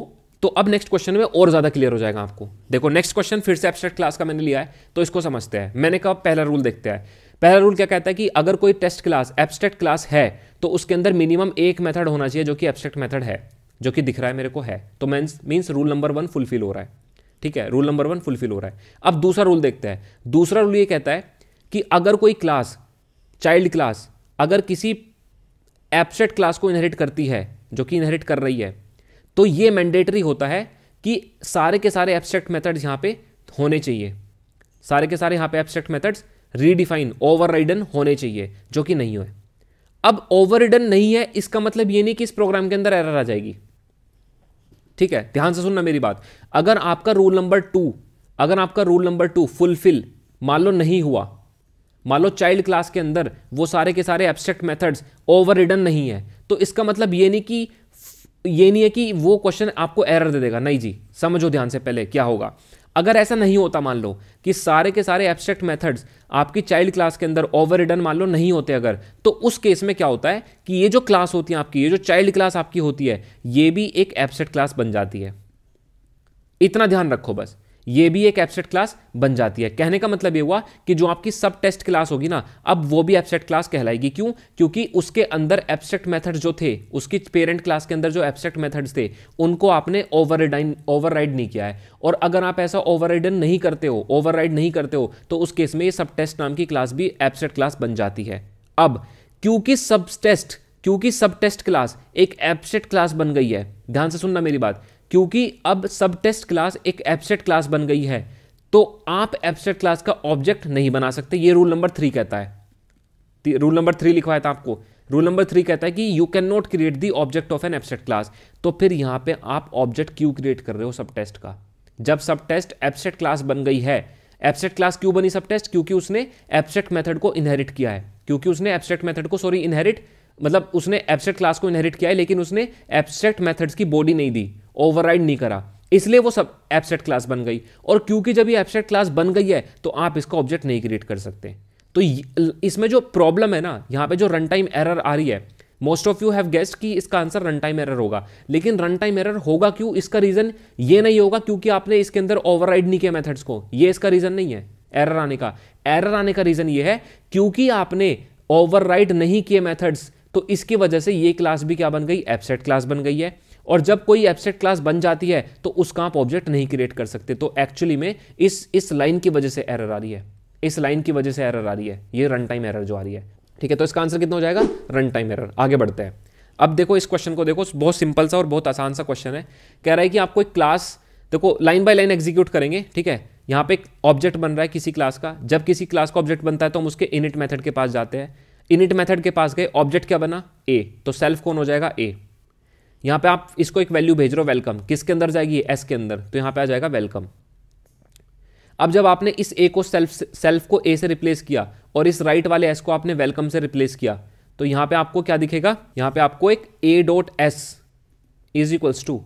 S1: तो अब नेक्स्ट क्वेश्चन में और ज़्यादा क्लियर हो जाएगा आपको देखो नेक्स्ट क्वेश्चन फिर से एब्सट्रैक्ट क्लास का मैंने लिया है तो इसको समझते हैं मैंने कहा पहला रूल देखते हैं पहला रूल क्या कहता है कि अगर कोई टेस्ट क्लास एब्स्ट्रैक्ट क्लास है तो उसके अंदर मिनिमम एक मेथड होना चाहिए जो कि एब्स्ट्रैक्ट मेथड है जो कि दिख रहा है मेरे को है तो मैं means rule number one fulfil हो रहा है ठीक है रूल नंबर वन फुलफिल हो रहा है अब दूसरा रूल देखते हैं दूसरा रूल ये कहता है कि अगर कोई क्लास चाइल्ड क्लास अगर किसी एबसेट क्लास को इनहेरिट करती है जो कि इनहेरिट कर रही है तो ये मैंडेटरी होता है कि सारे के सारे एब्स्ट्रैक्ट मेथड्स यहाँ पे होने चाहिए सारे के सारे यहाँ पे एब्स्ट्रैक्ट मेथड्स रीडिफाइन ओवर होने चाहिए जो कि नहीं हुए अब ओवर नहीं है इसका मतलब ये नहीं कि इस प्रोग्राम के अंदर एरर आ जाएगी ठीक है ध्यान से सुनना मेरी बात अगर आपका रूल नंबर टू अगर आपका रूल नंबर टू फुलफिल मान लो नहीं हुआ मान लो चाइल्ड क्लास के अंदर वो सारे के सारे एब्स्ट्रैक्ट मेथड्स ओवर नहीं है तो इसका मतलब ये नहीं कि ये नहीं है कि वो क्वेश्चन आपको एरर दे देगा नहीं जी समझो ध्यान से पहले क्या होगा अगर ऐसा नहीं होता मान लो कि सारे के सारे एब्स्ट्रैक्ट मेथड्स आपकी चाइल्ड क्लास के अंदर ओवर रिडन मान लो नहीं होते अगर तो उस केस में क्या होता है कि ये जो क्लास होती है आपकी ये जो चाइल्ड क्लास आपकी होती है ये भी एक एब्सेट क्लास बन जाती है इतना ध्यान रखो बस ये भी एक एबसेट क्लास बन जाती है कहने का मतलब ये हुआ कि जो आपकी सब टेस्ट क्लास होगी ना अब वो भी एबसेट क्लास कहलाएगी क्यों क्योंकि उसके अंदर एबसेट मेथड जो थे उसकी पेरेंट क्लास के अंदर जो एबसेट मेथड्स थे उनको आपने ओवर ओवरराइड नहीं किया है और अगर आप ऐसा ओवर नहीं करते हो ओवर नहीं करते हो तो उस केस में ये सब टेस्ट नाम की क्लास भी एबसेट क्लास बन जाती है अब क्योंकि सब टेस्ट क्योंकि सब टेस्ट क्लास एक एबसेट क्लास बन गई है ध्यान से सुनना मेरी बात क्योंकि अब सब टेस्ट क्लास एक एबसेट क्लास बन गई है तो आप एबसेट क्लास का ऑब्जेक्ट नहीं बना सकते ये रूल नंबर थ्री कहता है रूल नंबर थ्री लिखवाया था आपको रूल नंबर थ्री कहता है कि you can not create the object of an abstract class तो फिर यहां पे आप ऑब्जेक्ट क्यों क्रिएट कर रहे हो सब टेस्ट का जब सब टेस्ट एबसेट क्लास बन गई है एबसेट क्लास क्यों बनी सब टेस्ट क्योंकि उसने एबसेट मेथड को इनहेरिट किया है क्योंकि उसने एबसेट मेथड को सॉरी इनहेरिट मतलब उसने एबसेट क्लास को इनहेरिट किया है लेकिन उसने एबसेट मेथड्स की बॉडी नहीं दी ओवरराइड नहीं करा इसलिए वो सब एबसेट क्लास बन गई और क्योंकि जब ये एबसेट क्लास बन गई है तो आप इसका ऑब्जेक्ट नहीं क्रिएट कर सकते तो इसमें जो प्रॉब्लम है ना यहाँ पे जो रन टाइम एरर आ रही है most of you have guessed कि इसका आंसर रन टाइम एरर होगा लेकिन रन टाइम एरर होगा क्यों इसका रीजन ये नहीं होगा क्योंकि आपने इसके अंदर ओवरराइड नहीं किया मेथड्स को ये इसका रीजन नहीं है एरर आने का एरर आने का रीजन ये है क्योंकि आपने ओवरराइड नहीं किए मेथड्स तो इसकी वजह से ये क्लास भी क्या बन गई एबसेट क्लास बन गई है और जब कोई एबसेट क्लास बन जाती है तो उसका आप ऑब्जेक्ट नहीं क्रिएट कर सकते तो एक्चुअली में इस इस लाइन की वजह से एरर आ रही है इस लाइन की वजह से एरर आ रही है ये रन टाइम एरर जो आ रही है ठीक है तो इसका आंसर कितना हो जाएगा रन टाइम एरर आगे बढ़ते हैं अब देखो इस क्वेश्चन को देखो बहुत सिंपल सा और बहुत आसान सा क्वेश्चन है कह रहा है कि आपको एक क्लास देखो लाइन बाय लाइन एग्जीक्यूट करेंगे ठीक है यहाँ पे एक ऑब्जेक्ट बन रहा है किसी क्लास का जब किसी क्लास का ऑब्जेक्ट बनता है तो हम उसके इनिट मेथड के पास जाते हैं इनिट मेथड के पास गए ऑब्जेक्ट क्या बना ए तो सेल्फ कौन हो जाएगा ए यहाँ पे आप इसको एक वैल्यू भेज रहे हो वेलकम किसके अंदर जाएगी एस के अंदर तो यहाँ पे आ जाएगा वेलकम अब जब आपने इस ए को सेल्फ सेल्फ को ए से रिप्लेस किया और इस राइट वाले एस को आपने वेलकम से रिप्लेस किया तो यहाँ पे आपको क्या दिखेगा यहाँ पे आपको एक A dot S is equals to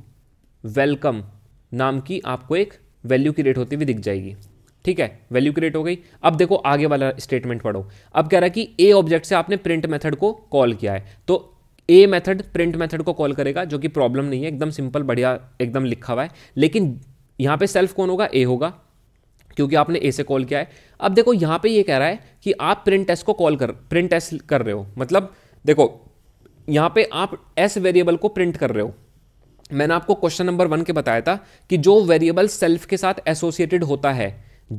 S1: welcome नाम की आपको एक वैल्यू क्रिएट होती हुई दिख जाएगी ठीक है वैल्यू क्रिएट हो गई अब देखो आगे वाला स्टेटमेंट पढ़ो अब कह रहा है कि ए ऑब्जेक्ट से आपने प्रिंट मेथड को कॉल किया है तो ए मेथड प्रिंट मेथड को कॉल करेगा जो कि प्रॉब्लम नहीं है एकदम सिंपल बढ़िया एकदम लिखा हुआ है लेकिन यहाँ पे सेल्फ कौन होगा ए होगा क्योंकि आपने ए से कॉल किया है अब देखो यहाँ पे ये यह कह रहा है कि आप प्रिंट एस को कॉल कर प्रिंट एस कर रहे हो मतलब देखो यहाँ पे आप एस वेरिएबल को प्रिंट कर रहे हो मैंने आपको क्वेश्चन नंबर वन के बताया था कि जो वेरिएबल सेल्फ के साथ एसोसिएटेड होता है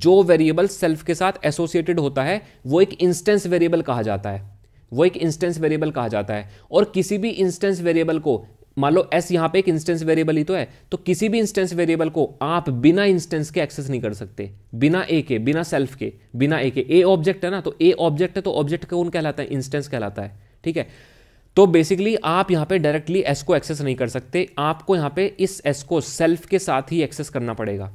S1: जो वेरिएबल सेल्फ के साथ एसोसिएटेड होता है वो एक इंस्टेंस वेरिएबल कहा जाता है वो एक इंस्टेंस वेरिएबल कहा जाता है और किसी भी इंस्टेंस वेरिएबल को मान लो एस यहाँ पे एक इंस्टेंस वेरिएबल ही तो है तो किसी भी इंस्टेंस वेरिएबल को आप बिना इंस्टेंस के एक्सेस नहीं कर सकते बिना ए के बिना सेल्फ के बिना ए के ए ऑब्जेक्ट है ना तो ए ऑब्जेक्ट है तो ऑब्जेक्ट कौन कहलाता है इंस्टेंस कहलाता है ठीक है तो बेसिकली आप यहाँ पे डायरेक्टली एस को एक्सेस नहीं कर सकते आपको यहाँ पे इस एस को सेल्फ के साथ ही एक्सेस करना पड़ेगा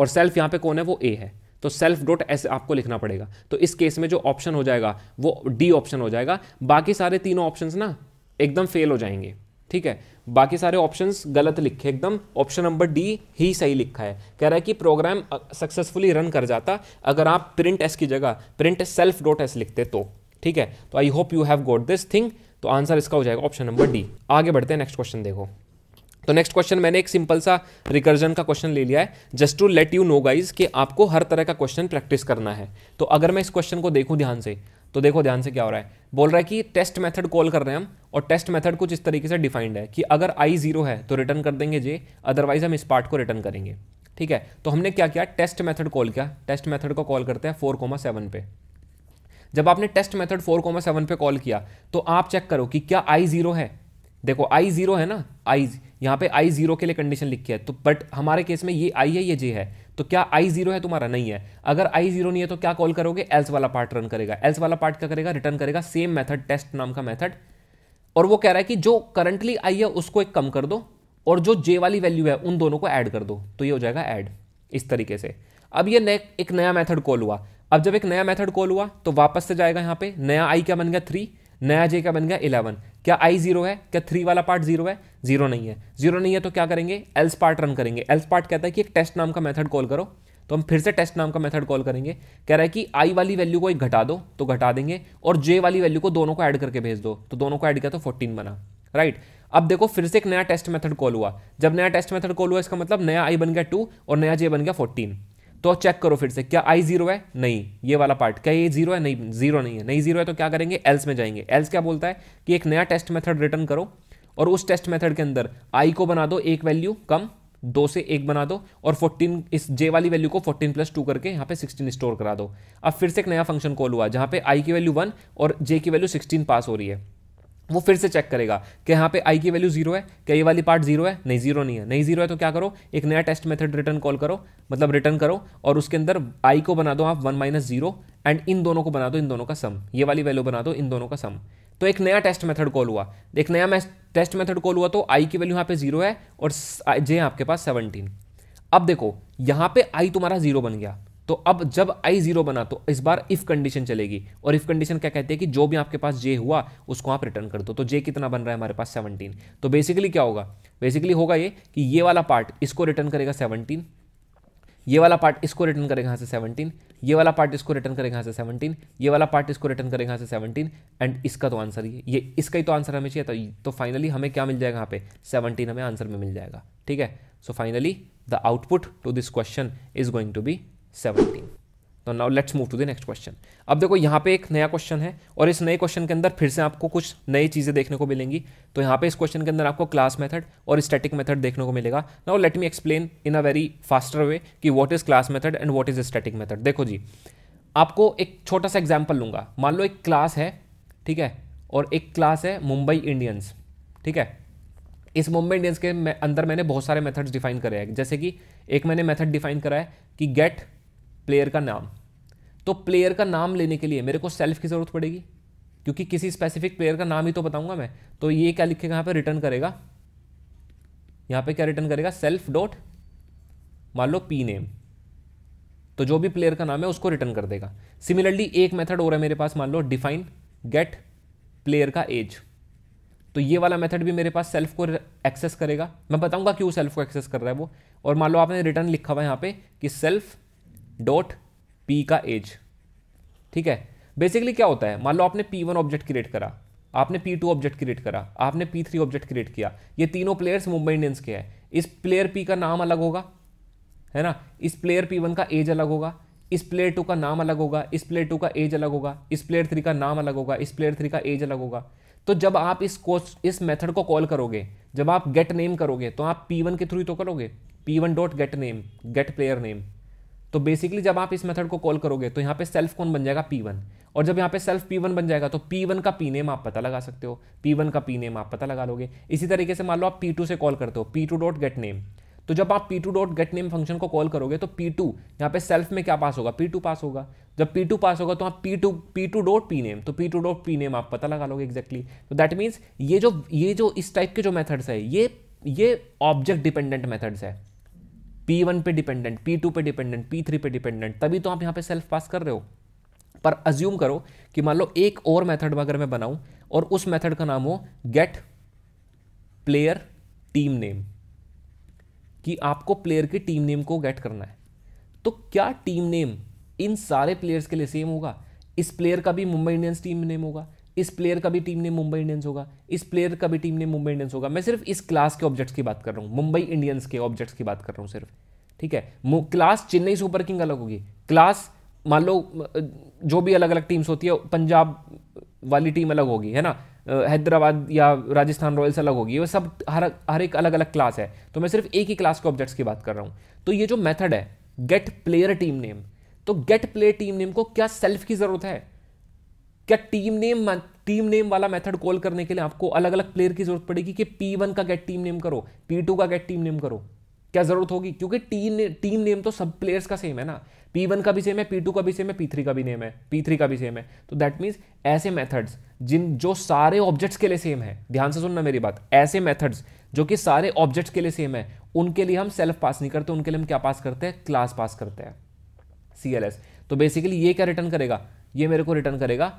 S1: और सेल्फ यहाँ पे कौन है वो ए है तो सेल्फ डॉट एस आपको लिखना पड़ेगा तो इस केस में जो ऑप्शन हो जाएगा वो डी ऑप्शन हो जाएगा बाकी सारे तीनों ऑप्शंस ना एकदम फेल हो जाएंगे ठीक है बाकी सारे ऑप्शंस गलत लिखे एकदम ऑप्शन नंबर डी ही सही लिखा है कह रहा है कि प्रोग्राम सक्सेसफुली रन कर जाता अगर आप प्रिंट एस की जगह प्रिंट सेल्फ डॉट एस लिखते तो ठीक है तो I hope you have got this thing तो आंसर इसका हो जाएगा ऑप्शन नंबर डी आगे बढ़ते हैं नेक्स्ट क्वेश्चन देखो तो नेक्स्ट क्वेश्चन मैंने एक सिंपल सा रिकर्जन का क्वेश्चन ले लिया है just to let you know guys कि आपको हर तरह का क्वेश्चन प्रैक्टिस करना है तो अगर मैं इस क्वेश्चन को देखूं ध्यान से तो देखो ध्यान से क्या हो रहा है बोल रहा है कि टेस्ट मेथड कॉल कर रहे हैं हम और टेस्ट मेथड कुछ इस तरीके से डिफाइंड है कि अगर आई जीरो है तो रिटर्न कर देंगे जे अदरवाइज हम इस पार्ट को रिटर्न करेंगे ठीक है तो हमने क्या किया टेस्ट मेथड कॉल किया टेस्ट मेथड को कॉल करते हैं फोर कोमा सेवन पे जब आपने test method four comma seven पे कॉल किया तो आप चेक करो कि क्या आई जीरो है देखो आई जीरो है ना आई यहाँ पे आई जीरो के लिए कंडीशन लिखी है तो बट हमारे केस में ये आई है ये जे है तो क्या आई जीरो है तुम्हारा नहीं है अगर आई जीरो नहीं है तो क्या कॉल करोगे एल्स वाला पार्ट रन करेगा एल्स वाला पार्ट क्या करेगा रिटर्न करेगा सेम मेथड टेस्ट नाम का मेथड और वो कह रहा है कि जो करंटली आई है उसको एक कम कर दो और जो जे वाली वैल्यू है उन दोनों को ऐड कर दो तो ये हो जाएगा ऐड इस तरीके से अब ये नए एक नया मेथड कॉल हुआ अब जब एक नया मेथड कॉल हुआ तो वापस से जाएगा यहाँ पे नया आई क्या बन गया थ्री नया जे क्या बन गया इलेवन क्या आई जीरो है क्या थ्री वाला पार्ट जीरो है जीरो नहीं है जीरो नहीं है तो क्या करेंगे एल्स पार्ट रन करेंगे एल्स पार्ट कहता है कि एक टेस्ट नाम का मेथड कॉल करो तो हम फिर से टेस्ट नाम का मेथड कॉल करेंगे कह रहा है कि आई वाली वैल्यू को एक घटा दो तो घटा देंगे और जे वाली वैल्यू को दोनों को ऐड करके भेज दो तो दोनों को ऐड किया तो फोर्टीन बना राइट अब देखो फिर से एक नया टेस्ट मेथड कॉल हुआ जब नया टेस्ट मेथड कॉल हुआ इसका मतलब नया आई बन गया टू और नया जे बन गया फोर्टीन तो चेक करो फिर से क्या आई जीरो है नहीं ये वाला पार्ट क्या ये जीरो है नहीं जीरो नहीं है नहीं जीरो है तो क्या करेंगे एल्स में जाएंगे एल्स क्या बोलता है कि एक नया टेस्ट मेथड रिटर्न करो और उस टेस्ट मेथड के अंदर आई को बना दो एक वैल्यू कम दो से एक बना दो और 14 इस जे वाली वैल्यू को 14 प्लस टू करके यहाँ पे 16 स्टोर करा दो अब फिर से एक नया फंक्शन कॉल हुआ जहाँ पे आई की वैल्यू वन और जे की वैल्यू 16 पास हो रही है वो फिर से चेक करेगा कि यहाँ पे आई की वैल्यू जीरो है क्या ये वाली पार्ट जीरो है नहीं जीरो नहीं है नहीं जीरो है तो क्या करो एक नया टेस्ट मेथड रिटर्न कॉल करो मतलब रिटर्न करो और उसके अंदर आई को बना दो आप वन माइनस जीरो एंड इन दोनों को बना दो इन दोनों का सम ये वाली वैल्यू बना दो इन दोनों का सम तो एक नया टेस्ट मेथड कॉल हुआ एक नया टेस्ट मेथड कॉल हुआ तो आई की वैल्यू यहाँ पे जीरो है और जे आपके पास सेवनटीन अब देखो यहाँ पे आई तुम्हारा जीरो बन गया तो अब जब आई जीरो बना तो इस बार इफ कंडीशन चलेगी और इफ कंडीशन क्या कहते हैं कि जो भी आपके पास जे हुआ उसको आप रिटर्न कर दो तो जे कितना बन रहा है हमारे पास 17 तो बेसिकली क्या होगा बेसिकली होगा ये कि ये वाला पार्ट इसको रिटर्न करेगा 17 ये वाला पार्ट इसको रिटर्न करेगा यहाँ से सेवनटीन ये वाला पार्ट इसको रिटर्न करेगा यहाँ से सेवनटीन ये वाला पार्ट इसको रिटर्न करेगा यहाँ से सेवनटीन एंड इसका तो आंसर ये ये इसका ही तो आंसर हमें चाहिए था तो फाइनली हमें क्या मिल जाएगा यहाँ पे सेवनटीन हमें आंसर में मिल जाएगा ठीक है so finally the output to this question is going to be seventeen तो now let's move to the next question अब देखो यहाँ पे एक नया क्वेश्चन है और इस नए क्वेश्चन के अंदर फिर से आपको कुछ नई चीज़ें देखने को मिलेंगी तो यहाँ पे इस क्वेश्चन के अंदर आपको क्लास मेथड और स्टैटिक मेथड देखने को मिलेगा now let me explain in a very faster way कि what is class method and what is static method देखो जी आपको एक छोटा सा एग्जाम्पल लूंगा मान लो एक क्लास है ठीक है और एक क्लास है मुंबई इंडियंस ठीक है इस मुंबई इंडियंस के अंदर मैंने बहुत सारे मेथड्स डिफाइन करे हैं जैसे कि एक मैंने मेथड डिफाइन करा है कि गेट प्लेयर का नाम तो प्लेयर का नाम लेने के लिए मेरे को सेल्फ की ज़रूरत पड़ेगी क्योंकि किसी स्पेसिफिक प्लेयर का नाम ही तो बताऊंगा मैं तो ये क्या लिखेगा यहाँ पे रिटर्न करेगा यहाँ पे क्या रिटर्न करेगा सेल्फ डॉट मान लो पी नेम तो जो भी प्लेयर का नाम है उसको रिटर्न कर देगा सिमिलरली एक मेथड और है मेरे पास मान लो डिफाइन गेट प्लेयर का एज तो ये वाला मेथड भी मेरे पास सेल्फ को एक्सेस करेगा मैं बताऊंगा क्यों सेल्फ को एक्सेस कर रहा है वो और मान लो आपने रिटर्न लिखा हुआ है यहाँ पे कि सेल्फ डॉट पी का एज ठीक है बेसिकली क्या होता है मान लो आपने पी वन ऑब्जेक्ट क्रिएट करा आपने पी टू ऑब्जेक्ट क्रिएट करा आपने पी थ्री ऑब्जेक्ट क्रिएट किया ये तीनों प्लेयर्स मुंबई इंडियंस के हैं इस प्लेयर पी का नाम अलग होगा है ना इस प्लेयर पी वन का एज अलग होगा इस प्लेयर टू का नाम अलग होगा इस प्लेयर टू का एज अलग होगा इस प्लेयर थ्री का नाम अलग होगा इस प्लेयर थ्री का एज अलग होगा तो जब आप इस कोर्स इस मेथड को कॉल करोगे जब आप गेट नेम करोगे तो आप पी वन के थ्रू तो करोगे P one dot get name get player name तो बेसिकली जब आप इस मेथड को कॉल करोगे तो यहाँ पे सेल्फ कौन बन जाएगा पी वन और जब यहाँ पे सेल्फ पी वन बन जाएगा तो पी वन का पी नेम आप पता लगा सकते हो पी वन का पी नेम आप पता लगा लोगे इसी तरीके से मान लो आप पी टू से कॉल करते हो P two dot get name तो जब आप P two dot get name function को कॉल करोगे तो पी टू यहाँ पे सेल्फ में क्या पास होगा पी टू पास होगा जब पी टू पास होगा तो आप P two P two dot P name तो P two dot P name आप पता लगा लोगे एग्जैक्टली तो दैट मीन्स ये जो ये जो इस टाइप के जो मेथड्स है ये ये ऑब्जेक्ट डिपेंडेंट मेथड्स है पी वन पे डिपेंडेंट पी टू पे डिपेंडेंट पी थ्री पे डिपेंडेंट तभी तो आप यहाँ पे सेल्फ पास कर रहे हो पर अज्यूम करो कि मान लो एक और मेथड अगर मैं बनाऊं और उस मेथड का नाम हो गेट प्लेयर टीम नेम कि आपको प्लेयर की टीम नेम को गेट करना है तो क्या टीम नेम इन सारे प्लेयर्स के लिए सेम होगा इस प्लेयर का भी मुंबई इंडियंस टीम नेम होगा इस प्लेयर का भी टीम ने मुंबई इंडियंस होगा इस प्लेयर का भी टीम ने मुंबई इंडियंस होगा मैं सिर्फ इस क्लास के ऑब्जेक्ट्स की बात कर रहा हूँ मुंबई इंडियंस के ऑब्जेक्ट्स की बात कर रहा हूँ सिर्फ ठीक है क्लास चेन्नई सुपर किंग अलग होगी क्लास मान लो जो भी अलग अलग टीम्स होती है पंजाब वाली टीम अलग होगी है ना हैदराबाद या राजस्थान रॉयल्स अलग होगी वो सब हर हर एक अलग अलग क्लास है तो मैं सिर्फ एक ही क्लास के ऑब्जेक्ट्स की बात कर रहा हूँ तो ये जो मेथड है गेट प्लेयर टीम नेम तो गेट प्लेयर टीम नेम को क्या सेल्फ की ज़रूरत है क्या टीम नेम टीम नेम वाला मेथड कॉल करने के लिए आपको अलग अलग प्लेयर की जरूरत पड़ेगी कि पी वन का गेट टीम नेम करो पी टू का गेट टीम नेम करो क्या जरूरत होगी क्योंकि टीम ने, टीम नेम तो सब प्लेयर्स का सेम है ना पी वन का भी सेम है पी टू का भी सेम है पी थ्री का भी नेम है पी थ्री का भी सेम है तो दैट मीन्स ऐसे मेथड्स जिन जो सारे ऑब्जेक्ट्स के लिए सेम है ध्यान से सुनना मेरी बात ऐसे मेथड्स जो कि सारे ऑब्जेक्ट्स के लिए सेम है उनके लिए हम सेल्फ पास नहीं करते उनके लिए हम क्या पास करते हैं क्लास पास करते हैं सी तो बेसिकली ये क्या रिटर्न करेगा ये मेरे को रिटर्न करेगा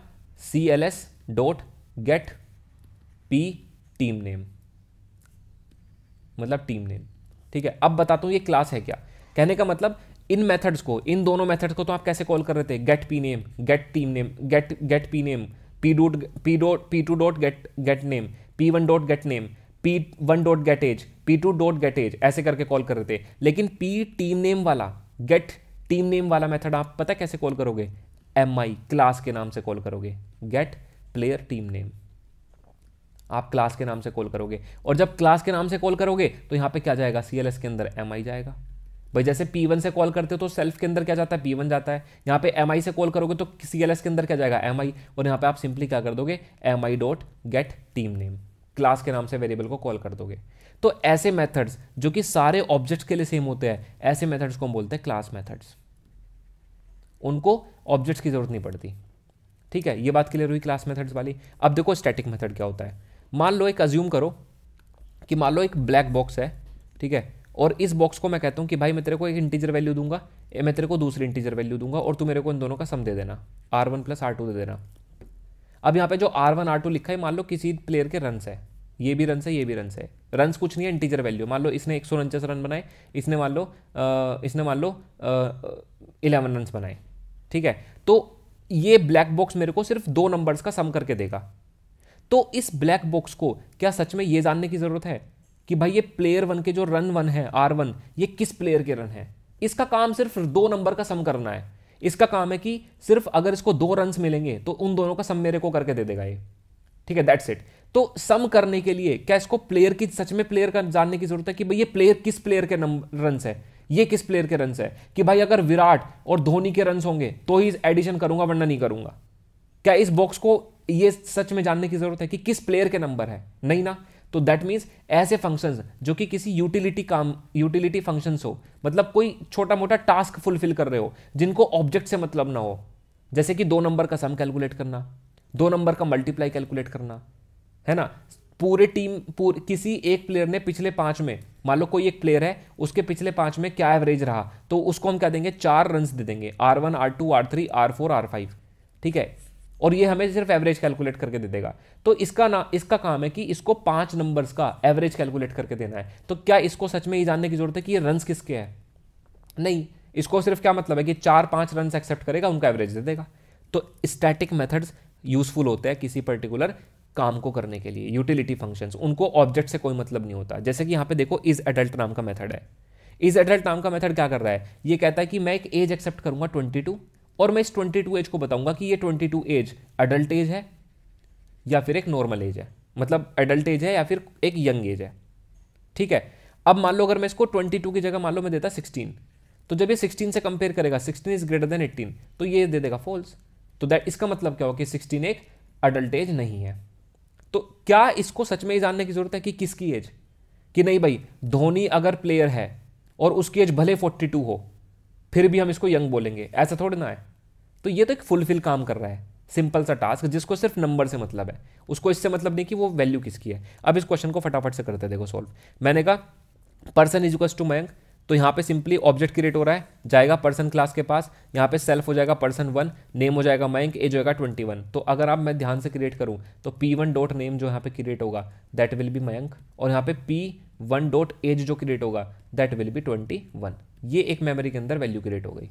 S1: C L S dot get P team name मतलब टीम नेम ठीक है अब बताता हूँ ये क्लास है क्या कहने का मतलब इन मेथड्स को इन दोनों मेथड्स को तो आप कैसे कॉल कर रहे थे get P name get team name get get P name P dot P dot P two dot get get name P one dot get name P one dot get age P two dot get age ऐसे करके call कर रहे थे लेकिन P team name वाला get team name वाला method आप पता कैसे कॉल करोगे एम आई क्लास के नाम से कॉल करोगे गेट प्लेयर टीम नेम आप क्लास के नाम से कॉल करोगे और जब क्लास के नाम से कॉल करोगे तो यहां पे क्या जाएगा सी के अंदर एम आई जाएगा भाई जैसे वन से कॉल करते हो तो सेल्फ के अंदर क्या जाता है वन जाता है यहाँ पे आई से कॉल करोगे तो सी के अंदर क्या जाएगा आई और यहाँ पे आप सिंपली क्या कर दोगे M I dot get team name class के नाम से वेरिएबल को कॉल कर दोगे तो ऐसे मेथड्स जो कि सारे ऑब्जेक्ट्स के लिए सेम होते हैं ऐसे मेथड्स को हम बोलते हैं क्लास मेथड्स उनको ऑब्जेक्ट्स की ज़रूरत नहीं पड़ती ठीक है ये बात क्लियर हुई क्लास मेथड्स वाली अब देखो स्टैटिक मेथड क्या होता है मान लो एक अज्यूम करो कि मान लो एक ब्लैक बॉक्स है ठीक है और इस बॉक्स को मैं कहता हूँ कि भाई मैं तेरे को एक इंटीजर वैल्यू दूंगा मैं तेरे को दूसरी इंटीजर वैल्यू दूंगा और तू मेरे को इन दोनों का सम दे देना R one plus R two दे देना अब यहाँ पे जो आर वन आर टू लिखा है मान लो किसी प्लेयर के रन है ये भी रन है ये भी रन है रन कुछ नहीं है इंटीजर वैल्यू मान लो इसने एक सौ रन बनाए इसने मान लो इसने मान लो इलेवन रन बनाए ठीक है तो ये ब्लैक बॉक्स मेरे को सिर्फ दो नंबर्स का सम करके देगा तो इस ब्लैक बॉक्स को क्या सच में ये जानने की ज़रूरत है कि भाई ये प्लेयर वन के जो रन वन है आर वन ये किस प्लेयर के रन है इसका काम सिर्फ दो नंबर का सम करना है इसका काम है कि सिर्फ अगर इसको दो रन मिलेंगे तो उन दोनों का सम मेरे को करके दे देगा ये ठीक है दैट्स इट तो सम करने के लिए क्या इसको प्लेयर की सच में प्लेयर का जानने की जरूरत है कि भाई ये प्लेयर किस प्लेयर के रन है ये किस प्लेयर के रन है कि भाई अगर विराट और धोनी के रन होंगे तो ही एडिशन करूंगा वरना नहीं करूंगा क्या इस बॉक्स को ये सच में जानने की जरूरत है कि किस प्लेयर के नंबर है नहीं ना तो दैट मीन्स ऐसे फंक्शन जो कि किसी यूटिलिटी काम यूटिलिटी फंक्शन हो मतलब कोई छोटा मोटा टास्क फुलफिल कर रहे हो जिनको ऑब्जेक्ट से मतलब ना हो जैसे कि दो नंबर का सम कैलकुलेट करना दो नंबर का मल्टीप्लाई कैलकुलेट करना है ना पूरे टीम पूर, किसी एक प्लेयर ने पिछले पांच में मान लो कोई एक प्लेयर है उसके पिछले पांच में क्या एवरेज रहा तो उसको हम क्या देंगे चार रन दे देंगे R one R two R three R four R five ठीक है और ये हमें सिर्फ एवरेज कैलकुलेट करके दे देगा तो इसका ना इसका काम है कि इसको पांच नंबर्स का एवरेज कैलकुलेट करके देना है तो क्या इसको सच में ये जानने की जरूरत है कि ये रन किसके हैं नहीं इसको सिर्फ क्या मतलब है कि चार पांच रन एक्सेप्ट करेगा उनका एवरेज दे देगा तो स्टैटिक मेथड्स यूजफुल होते हैं किसी पर्टिकुलर काम को करने के लिए यूटिलिटी फंक्शंस उनको ऑब्जेक्ट से कोई मतलब नहीं होता जैसे कि यहाँ पे देखो इज एडल्ट नाम का मेथड है इज एडल्ट नाम का मेथड क्या कर रहा है ये कहता है कि मैं एक एज एक्सेप्ट करूंगा ट्वेंटी टू और मैं इस ट्वेंटी टू एज को बताऊंगा कि ये twenty two age adult age है या फिर एक नॉर्मल एज है मतलब एडल्ट एज है या फिर एक यंग एज है ठीक है अब मान लो अगर मैं इसको ट्वेंटी टू की जगह मान लो मैं देता सिक्सटीन तो जब ये सिक्सटीन से कंपेयर करेगा sixteen is greater than eighteen तो ये दे देगा फॉल्स तो दैट इसका मतलब क्या हो कि सिक्सटीन एक अडल्ट एज नहीं है तो क्या इसको सच में ही जानने की जरूरत है कि किसकी एज कि नहीं भाई धोनी अगर प्लेयर है और उसकी एज भले 42 हो फिर भी हम इसको यंग बोलेंगे ऐसा थोड़ी ना है तो ये तो एक फुलफिल काम कर रहा है सिंपल सा टास्क जिसको सिर्फ नंबर से मतलब है उसको इससे मतलब नहीं कि वो वैल्यू किसकी है अब इस क्वेश्चन को फटाफट से करते देखो सॉल्व मैंने कहा person is equals to Mayank तो यहाँ पे सिंपली ऑब्जेक्ट क्रिएट हो रहा है जाएगा पर्सन क्लास के पास यहाँ पे सेल्फ हो जाएगा पर्सन वन नेम हो जाएगा मयंक एज होगा ट्वेंटी वन तो अगर आप मैं ध्यान से क्रिएट करूँ तो पी वन डॉट नेम जो यहाँ पे क्रिएट होगा दैट विल बी मयंक और यहाँ पे पी वन डॉट एज जो क्रिएट होगा that will be twenty one ये एक मेमोरी के अंदर वैल्यू क्रिएट हो गई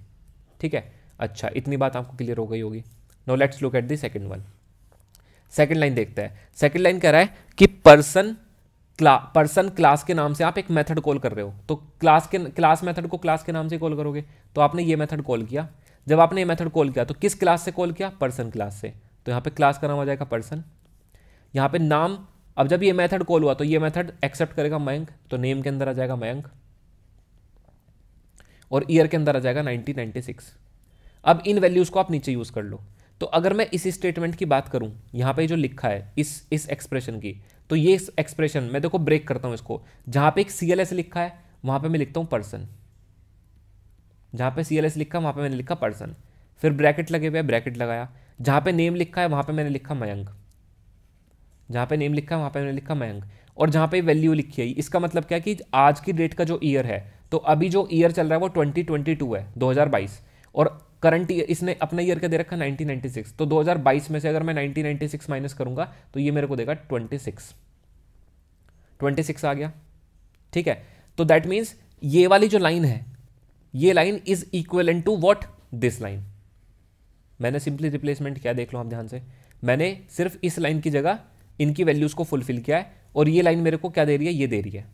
S1: ठीक है अच्छा इतनी बात आपको क्लियर हो गई होगी no let's look at the second one second line देखते हैं सेकेंड लाइन कह रहा है कि पर्सन क्ला पर्सन क्लास के नाम से आप एक मेथड कॉल कर रहे हो तो क्लास के क्लास मेथड को क्लास के नाम से कॉल करोगे तो आपने ये मेथड कॉल किया जब आपने ये मेथड कॉल किया तो किस क्लास से कॉल किया पर्सन क्लास से तो यहाँ पे क्लास का नाम आ जाएगा पर्सन यहाँ पे नाम अब जब ये मेथड कॉल हुआ तो ये मेथड एक्सेप्ट करेगा मयंक तो नेम के अंदर आ जाएगा मयंक और ईयर के अंदर आ जाएगा नाइनटीन अब इन वैल्यूज़ को आप नीचे यूज़ कर लो तो अगर मैं इस स्टेटमेंट की बात करूं यहाँ पे जो लिखा है इस इस एक्सप्रेशन की तो ये एक्सप्रेशन मैं देखो ब्रेक करता हूँ इसको जहां पे एक सी लिखा है वहां पे मैं लिखता हूँ पर्सन जहां पे सी लिखा है पे मैंने लिखा पर्सन फिर ब्रैकेट लगे हुए ब्रैकेट लगाया जहां पे नेम लिखा है वहां पे मैंने लिखा मयंक जहां पे नेम लिखा है वहां पे मैंने लिखा मयंक और जहां पे वैल्यू लिखी है इसका मतलब क्या कि आज की डेट का जो ईयर है तो अभी जो ईयर चल रहा है वो टू है बाईस और करंट ईयर इसने अपना ईयर का दे रखा 1996 तो 2022 में से अगर मैं 1996 माइनस करूंगा तो ये मेरे को देगा 26 26 आ गया ठीक है तो दैट मीन्स ये वाली जो लाइन है ये line is equal to what this line मैंने सिंपली रिप्लेसमेंट क्या देख लो आप ध्यान से मैंने सिर्फ इस लाइन की जगह इनकी वैल्यूज़ को फुलफिल किया है और ये लाइन मेरे को क्या दे रही है ये दे रही है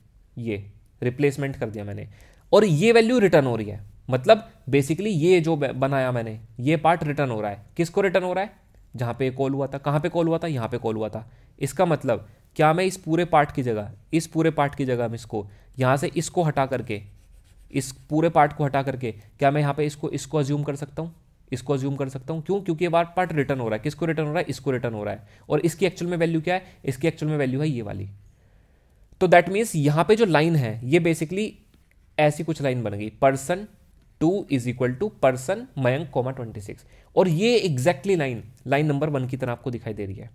S1: ये रिप्लेसमेंट कर दिया मैंने और ये वैल्यू रिटर्न हो रही है मतलब बेसिकली ये जो बनाया मैंने ये पार्ट रिटर्न हो रहा है किसको रिटर्न हो रहा है जहाँ पे कॉल हुआ था कहाँ पे कॉल हुआ था यहाँ पे कॉल हुआ था इसका मतलब क्या मैं इस पूरे पार्ट की जगह इस पूरे पार्ट की जगह हम इसको यहाँ से इसको हटा करके इस पूरे पार्ट को हटा करके क्या मैं यहाँ पे इसको इसको अज्यूम कर सकता हूँ इसको अज्यूम कर सकता हूँ क्यों क्योंकि ये बार पार्ट रिटर्न हो रहा है किसको रिटर्न हो रहा है इसको रिटर्न हो रहा है और इसकी एक्चुअल में वैल्यू क्या है इसकी एक्चुअल में वैल्यू है ये वाली तो दैट मीन्स यहाँ पे जो लाइन है ये बेसिकली ऐसी कुछ लाइन बन गई person two is equal to person Mayank comma twenty six और ये exactly line line number one की तरह आपको दिखाई दे रही है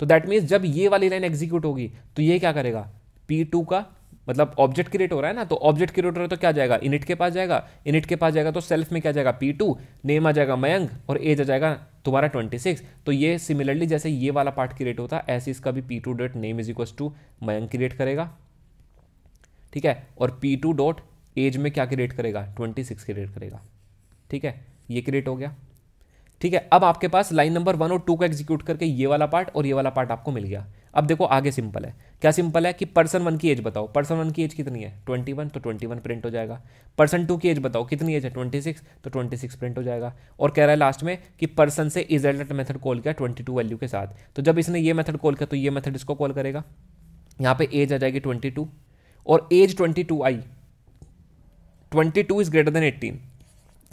S1: तो दैट मीन्स जब ये वाली लाइन एग्जीक्यूट होगी तो ये क्या करेगा पी टू का मतलब ऑब्जेक्ट क्रिएट हो रहा है ना तो ऑब्जेक्ट क्रिएट हो रहा है तो क्या जाएगा इनिट के पास जाएगा इनिट के पास जाएगा तो सेल्फ में क्या जाएगा पी टू नेम आ जाएगा मयंक और एज आ जाएगा तुम्हारा ट्वेंटी सिक्स तो ये सिमिलरली जैसे ये वाला पार्ट क्रिएट होता है ऐसे इसका भी P two dot name is equal to Mayank create करेगा ठीक है और पी टू डॉट एज में क्या क्रिएट करेगा ट्वेंटी सिक्स क्रिएट करेगा ठीक है ये क्रिएट हो गया ठीक है अब आपके पास लाइन नंबर वन और टू को एग्जीक्यूट करके ये वाला पार्ट और ये वाला पार्ट आपको मिल गया अब देखो आगे सिंपल है क्या सिंपल है कि पर्सन वन की एज बताओ पर्सन वन की एज कितनी है ट्वेंटी वन तो ट्वेंटी वन प्रिंट हो जाएगा पर्सन टू की एज बताओ कितनी एज है ट्वेंटी सिक्स तो ट्वेंटी सिक्स प्रिंट हो जाएगा और कह रहा है लास्ट में कि पर्सन से इज एडल्ट मेथड कॉल किया ट्वेंटी टू वैल्यू के साथ तो जब इसने ये मेथड कॉल किया तो ये मेथड इसको कॉल करेगा यहाँ पर एज आ जाएगी ट्वेंटी टू और age twenty two I twenty two is greater than eighteen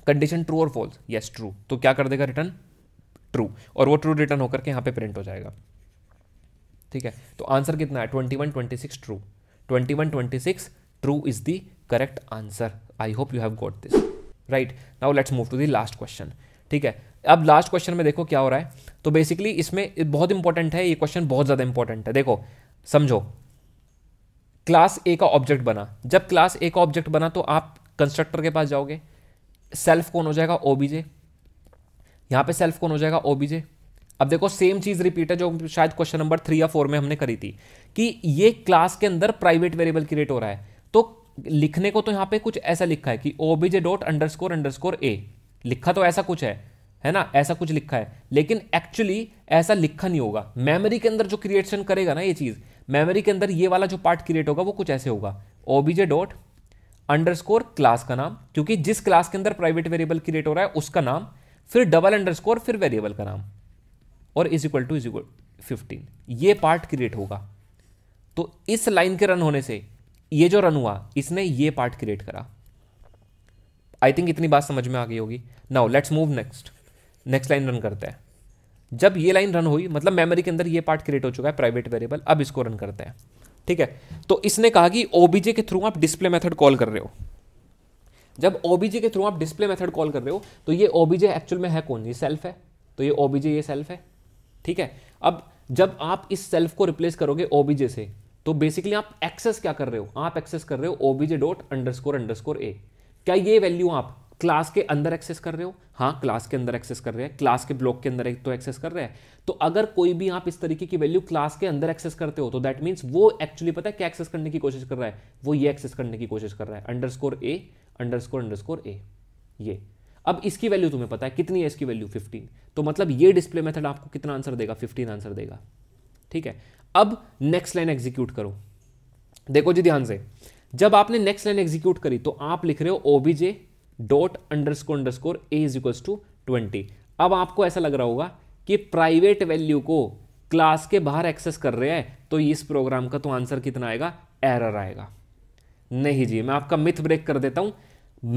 S1: condition true और फॉल्स यस ट्रू तो क्या कर देगा रिटर्न ट्रू और वो ट्रू रिटर्न होकर के यहाँ पे प्रिंट हो जाएगा ठीक है तो आंसर कितना है twenty one twenty six true twenty one twenty six true is the correct answer I hope you have got this right now let's move to the last question ठीक है अब लास्ट क्वेश्चन में देखो क्या हो रहा है तो बेसिकली इसमें बहुत इंपॉर्टेंट है ये क्वेश्चन बहुत ज़्यादा इंपॉर्टेंट है देखो समझो क्लास ए का ऑब्जेक्ट बना जब क्लास ए का ऑब्जेक्ट बना तो आप कंस्ट्रक्टर के पास जाओगे सेल्फ कौन हो जाएगा ओ बीजे यहाँ पे सेल्फ कौन हो जाएगा ओ अब देखो सेम चीज़ रिपीट है जो शायद क्वेश्चन नंबर थ्री या फोर में हमने करी थी कि ये क्लास के अंदर प्राइवेट वेरिएबल क्रिएट हो रहा है तो लिखने को तो यहाँ पे कुछ ऐसा लिखा है कि OBJ dot underscore underscore A लिखा तो ऐसा कुछ है है ना ऐसा कुछ लिखा है लेकिन एक्चुअली ऐसा लिखा नहीं होगा मेमोरी के अंदर जो क्रिएशन करेगा ना ये चीज़ मेमोरी के अंदर ये वाला जो पार्ट क्रिएट होगा वो कुछ ऐसे होगा ओबीजे डॉट अंडरस्कोर क्लास का नाम क्योंकि जिस क्लास के अंदर प्राइवेट वेरिएबल क्रिएट हो रहा है उसका नाम फिर डबल अंडरस्कोर फिर वेरिएबल का नाम और is equal to is equal fifteen ये पार्ट क्रिएट होगा तो इस लाइन के रन होने से ये जो रन हुआ इसने ये पार्ट क्रिएट करा आई थिंक इतनी बात समझ में आ गई होगी now let's move next next line run करते हैं जब ये लाइन रन हुई मतलब मेमोरी के अंदर ये पार्ट क्रिएट हो चुका है प्राइवेट वेरिएबल अब इसको रन करते हैं ठीक है तो इसने कहा कि ओबीजे के थ्रू आप डिस्प्ले मेथड कॉल कर रहे हो जब ओबीजे के थ्रू आप डिस्प्ले मेथड कॉल कर रहे हो तो ये ओबीजे एक्चुअल में है कौन ये सेल्फ है तो ये ओबीजे ये सेल्फ है ठीक है अब जब आप इस सेल्फ को रिप्लेस करोगे ओबीजे से तो बेसिकली आप एक्सेस क्या कर रहे हो आप एक्सेस कर रहे हो OBJ dot underscore underscore A क्या ये वैल्यू आप क्लास के अंदर एक्सेस कर रहे हो हाँ क्लास के अंदर एक्सेस कर रहे हैं क्लास के ब्लॉक के अंदर एक तो एक्सेस कर रहे हैं तो अगर कोई भी आप इस तरीके की वैल्यू क्लास के अंदर एक्सेस करते हो तो दैट मीन्स वो एक्चुअली पता है क्या एक्सेस करने की कोशिश कर रहा है वो ये एक्सेस करने की कोशिश कर रहा है underscore A underscore underscore A ये अब इसकी वैल्यू तुम्हें पता है कितनी है इसकी वैल्यू फिफ्टीन तो मतलब ये डिस्प्ले मेथड आपको कितना आंसर देगा फिफ्टीन आंसर देगा ठीक है अब नेक्स्ट लाइन एग्जीक्यूट करो देखो जी ध्यान से जब आपने नेक्स्ट लाइन एग्जीक्यूट करी तो आप लिख रहे हो OBJ dot underscore underscore A is equals to twenty अब आपको ऐसा लग रहा होगा कि प्राइवेट वैल्यू को क्लास के बाहर एक्सेस कर रहे हैं तो इस प्रोग्राम का तो आंसर कितना आएगा एरर आएगा नहीं जी मैं आपका मिथ ब्रेक कर देता हूं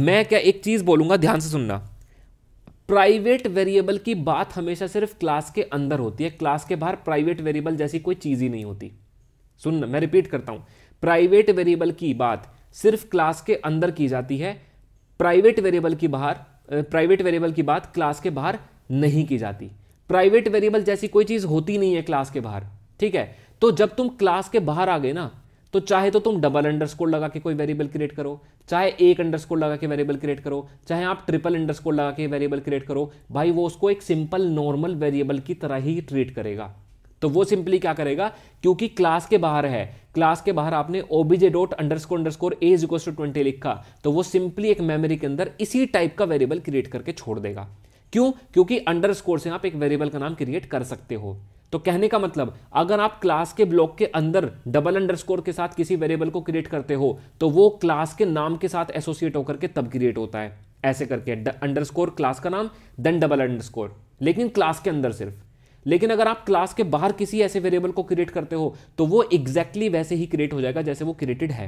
S1: मैं क्या एक चीज बोलूंगा ध्यान से सुनना प्राइवेट वेरिएबल की बात हमेशा सिर्फ क्लास के अंदर होती है क्लास के बाहर प्राइवेट वेरिएबल जैसी कोई चीज ही नहीं होती सुनना मैं रिपीट करता हूं प्राइवेट वेरिएबल की बात सिर्फ क्लास के अंदर की जाती है प्राइवेट वेरिएबल की बाहर प्राइवेट वेरिएबल की बात क्लास के बाहर नहीं की जाती प्राइवेट वेरिएबल जैसी कोई चीज़ होती नहीं है क्लास के बाहर ठीक है तो जब तुम क्लास के बाहर आ गए ना तो चाहे तो तुम डबल अंडरस्कोर लगा के कोई वेरिएबल क्रिएट करो चाहे एक अंडरस्कोर लगा के वेरिएबल क्रिएट करो चाहे आप ट्रिपल अंडरस्कोर लगा के वेरिएबल क्रिएट करो भाई वो उसको एक सिंपल नॉर्मल वेरिएबल की तरह ही ट्रीट करेगा तो वो सिंपली क्या करेगा क्योंकि क्लास के बाहर है क्लास के बाहर आपने OBJ dot underscore age equal to twenty लिखा तो वो सिंपली एक मेमोरी के अंदर इसी टाइप का वेरिएबल क्रिएट करके छोड़ देगा क्यों क्योंकि अंडर स्कोर से आप एक वेरिएबल का नाम क्रिएट कर सकते हो तो कहने का मतलब अगर आप क्लास के ब्लॉक के अंदर डबल अंडरस्कोर के साथ किसी वेरिएबल को क्रिएट करते हो तो वो क्लास के नाम के साथ एसोसिएट होकर के तब क्रिएट होता है ऐसे करके अंडरस्कोर क्लास का नाम देन डबल अंडरस्कोर लेकिन क्लास के अंदर सिर्फ लेकिन अगर आप क्लास के बाहर किसी ऐसे वेरिएबल को क्रिएट करते हो तो वो एग्जैक्टली exactly वैसे ही क्रिएट हो जाएगा जैसे वो क्रिएटेड है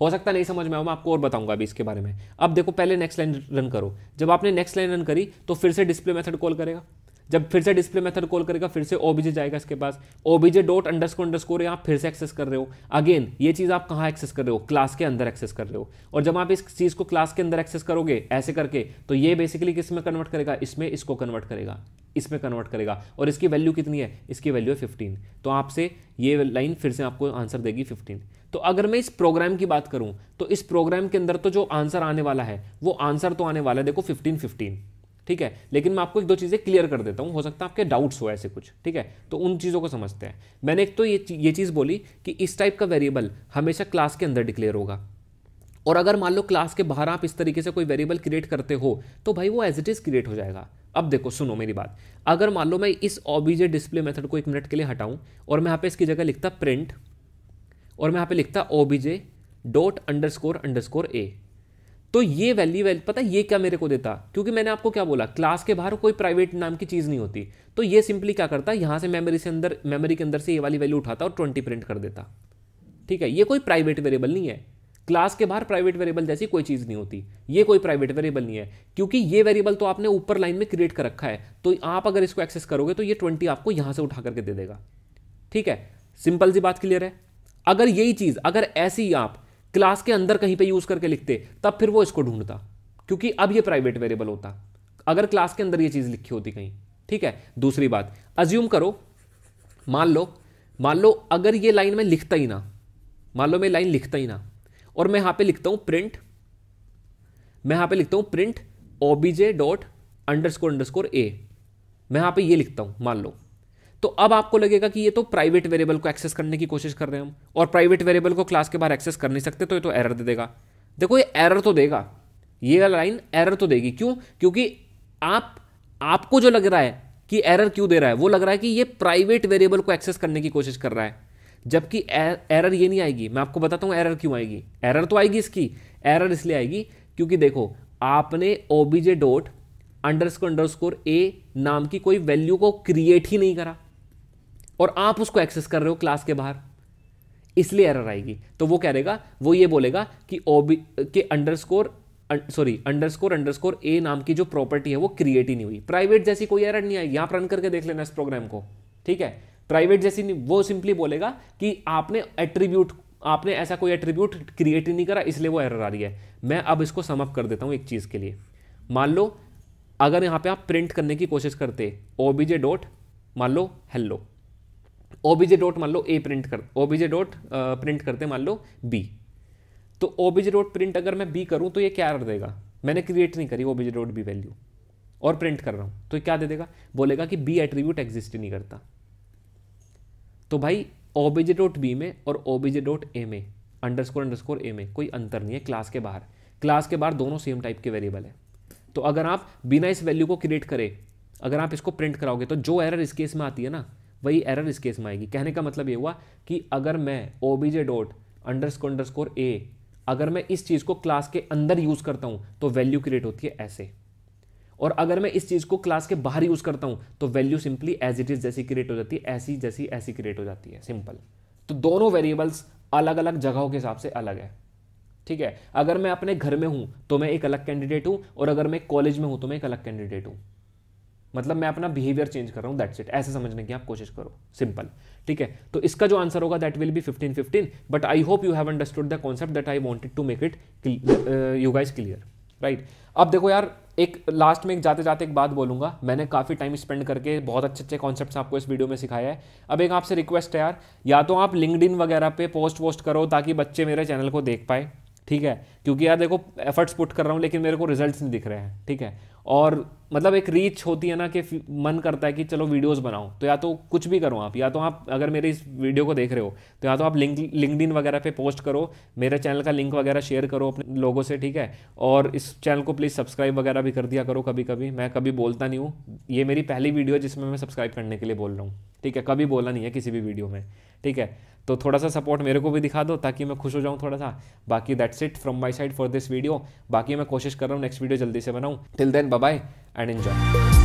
S1: हो सकता नहीं समझ में आओ मैं आपको और बताऊंगा अभी इसके बारे में अब देखो पहले नेक्स्ट लाइन रन करो जब आपने नेक्स्ट लाइन रन करी तो फिर से डिस्प्ले मेथड कॉल करेगा जब फिर से डिस्प्ले मेथड कॉल करेगा फिर से ओबीजे जाएगा इसके पास ओबीजे डॉट अंडर स्कोर यहाँ फिर से एक्सेस कर रहे हो अगेन ये चीज़ आप कहाँ एक्सेस कर रहे हो क्लास के अंदर एक्सेस कर रहे हो और जब आप इस चीज़ को क्लास के अंदर एक्सेस करोगे ऐसे करके तो ये बेसिकली किस में कन्वर्ट करेगा इसमें इसको कन्वर्ट करेगा इसमें कन्वर्ट करेगा और इसकी वैल्यू कितनी है इसकी वैल्यू है फिफ्टीन तो आपसे ये लाइन फिर से आपको आंसर देगी फिफ्टीन तो अगर मैं इस प्रोग्राम की बात करूं तो इस प्रोग्राम के अंदर तो जो आंसर आने वाला है वो आंसर तो आने वाला है देखो फिफ्टीन फिफ्टीन ठीक है लेकिन मैं आपको एक दो चीज़ें क्लियर कर देता हूँ हो सकता है आपके डाउट्स हो ऐसे कुछ ठीक है तो उन चीज़ों को समझते हैं मैंने एक तो ये ये चीज़ बोली कि इस टाइप का वेरिएबल हमेशा क्लास के अंदर डिक्लेयर होगा और अगर मान लो क्लास के बाहर आप इस तरीके से कोई वेरिएबल क्रिएट करते हो तो भाई वो एज इट इज़ क्रिएट हो जाएगा अब देखो सुनो मेरी बात अगर मान लो मैं इस ऑबीजे डिस्प्ले मेथड को एक मिनट के लिए हटाऊं और मैं यहाँ पे इसकी जगह लिखता प्रिंट और मैं यहाँ पे लिखता OBJ dot underscore underscore A तो ये वैल्यू वैल्यू पता है ये क्या मेरे को देता क्योंकि मैंने आपको क्या बोला क्लास के बाहर कोई प्राइवेट नाम की चीज़ नहीं होती तो ये सिंपली क्या करता यहाँ से मेमोरी से अंदर मेमोरी के अंदर से ये वाली वैल्यू उठाता और ट्वेंटी प्रिंट कर देता ठीक है ये कोई प्राइवेट वेरिएबल नहीं है क्लास के बाहर प्राइवेट वेरिएबल जैसी कोई चीज़ नहीं होती ये कोई प्राइवेट वेरिएबल नहीं है क्योंकि ये वेरिएबल तो आपने ऊपर लाइन में क्रिएट कर रखा है तो आप अगर इसको एक्सेस करोगे तो ये ट्वेंटी आपको यहाँ से उठा करके दे देगा ठीक है सिंपल सी बात क्लियर है अगर यही चीज़ अगर ऐसी आप क्लास के अंदर कहीं पर यूज़ करके लिखते तब फिर वो इसको ढूंढता क्योंकि अब ये प्राइवेट वेरिएबल होता अगर क्लास के अंदर ये चीज़ लिखी होती कहीं ठीक है दूसरी बात अज्यूम करो मान लो मान लो अगर ये लाइन में लिखता ही ना मान लो मैं लाइन लिखता ही ना और मैं यहां पे लिखता हूं प्रिंट मैं यहां पे लिखता हूं print OBJ dot underscore underscore A मैं यहां पे ये लिखता हूं मान लो तो अब आपको लगेगा कि ये तो प्राइवेट वेरिएबल को एक्सेस करने की कोशिश कर रहे हैं हम और प्राइवेट वेरिएबल को क्लास के बाहर एक्सेस कर नहीं सकते तो ये तो एरर दे देगा देखो ये एरर तो देगा ये लाइन एरर तो देगी क्यों क्योंकि आप आपको जो लग रहा है कि एरर क्यों दे रहा है वो लग रहा है कि ये प्राइवेट वेरिएबल को एक्सेस करने की कोशिश कर रहा है जबकि एरर ये नहीं आएगी मैं आपको बताता हूँ एरर क्यों आएगी एरर तो आएगी इसकी एरर इसलिए आएगी क्योंकि देखो आपने OBJ dot underscore underscore A नाम की कोई वैल्यू को क्रिएट ही नहीं करा और आप उसको एक्सेस कर रहे हो क्लास के बाहर इसलिए एरर आएगी तो वो कह रहेगा वो ये बोलेगा कि ओबी के underscore sorry underscore underscore A नाम की जो प्रॉपर्टी है वो क्रिएट ही नहीं हुई प्राइवेट जैसी कोई एरर नहीं आई यहां पर रन करके देख लेना इस प्रोग्राम को ठीक है प्राइवेट जैसी नहीं वो सिंपली बोलेगा कि आपने एट्रीब्यूट आपने ऐसा कोई एट्रीब्यूट क्रिएट ही नहीं करा इसलिए वो एरर आ रही है मैं अब इसको समअप कर देता हूँ एक चीज़ के लिए मान लो अगर यहाँ पे आप प्रिंट करने की कोशिश करते ओ बी जे डॉट मान लो hello O B J dot मान लो ए प्रिंट कर ओ बीजे डॉट प्रिंट करते मान लो बी तो O B J dot print अगर मैं बी करूँ तो ये क्या एरर देगा मैंने क्रिएट नहीं करी O B J dot B value और प्रिंट कर रहा हूँ तो क्या दे देगा बोलेगा कि बी एट्रीब्यूट एग्जिस्ट ही नहीं करता तो भाई ओबीजे डॉट बी में और ओबीजे डॉट ए में underscore underscore A में कोई अंतर नहीं है क्लास के बाहर क्लास के बाहर दोनों सेम टाइप के वेरिएबल है तो अगर आप बिना इस वैल्यू को क्रिएट करें अगर आप इसको प्रिंट कराओगे तो जो एरर इस केस में आती है ना वही एरर इस केस में आएगी कहने का मतलब ये हुआ कि अगर मैं OBJ dot underscore underscore A अगर मैं इस चीज़ को क्लास के अंदर यूज़ करता हूँ तो वैल्यू क्रिएट होती है ऐसे और अगर मैं इस चीज़ को क्लास के बाहर यूज़ करता हूँ तो value simply as it is जैसी क्रिएट हो जाती है ऐसी जैसी ऐसी क्रिएट हो जाती है सिंपल तो दोनों वेरिएबल्स अलग अलग जगहों के हिसाब से अलग है ठीक है अगर मैं अपने घर में हूँ तो मैं एक अलग कैंडिडेट हूँ और अगर मैं कॉलेज में हूँ तो मैं एक अलग कैंडिडेट हूँ मतलब मैं अपना बिहेवियर चेंज कर रहा हूँ दैट्स इट ऐसे समझने की आप कोशिश करो सिंपल ठीक है तो इसका जो आंसर होगा that will be fifteen fifteen but I hope you have understood the concept that I wanted to make it you guys clear right अब देखो यार एक लास्ट में एक जाते जाते एक बात बोलूंगा मैंने काफ़ी टाइम स्पेंड करके बहुत अच्छे अच्छे कॉन्सेप्ट्स आपको इस वीडियो में सिखाया है अब एक आपसे रिक्वेस्ट है यार या तो आप लिंकड वगैरह पे पोस्ट वोस्ट करो ताकि बच्चे मेरे चैनल को देख पाए ठीक है क्योंकि यार देखो एफर्ट्स पुट कर रहा हूँ लेकिन मेरे को रिजल्ट्स नहीं दिख रहे हैं ठीक है और मतलब एक रीच होती है ना कि मन करता है कि चलो वीडियोस बनाओ तो या तो कुछ भी करो आप या तो आप अगर मेरे इस वीडियो को देख रहे हो तो या तो आप लिंक लिंकडिन वगैरह पे पोस्ट करो मेरे चैनल का लिंक वगैरह शेयर करो अपने लोगों से ठीक है और इस चैनल को प्लीज़ सब्सक्राइब वगैरह भी कर दिया करो कभी कभी मैं कभी बोलता नहीं हूँ ये मेरी पहली वीडियो है जिसमें मैं सब्सक्राइब करने के लिए बोल रहा हूँ ठीक है कभी बोला नहीं है किसी भी वीडियो में ठीक है तो थोड़ा सा सपोर्ट मेरे को भी दिखा दो ताकि मैं खुश हो जाऊँ थोड़ा सा बाकी that's it from my side for this video बाकी मैं कोशिश कर रहा हूँ नेक्स्ट वीडियो जल्दी से बनाऊँ till then bye and enjoy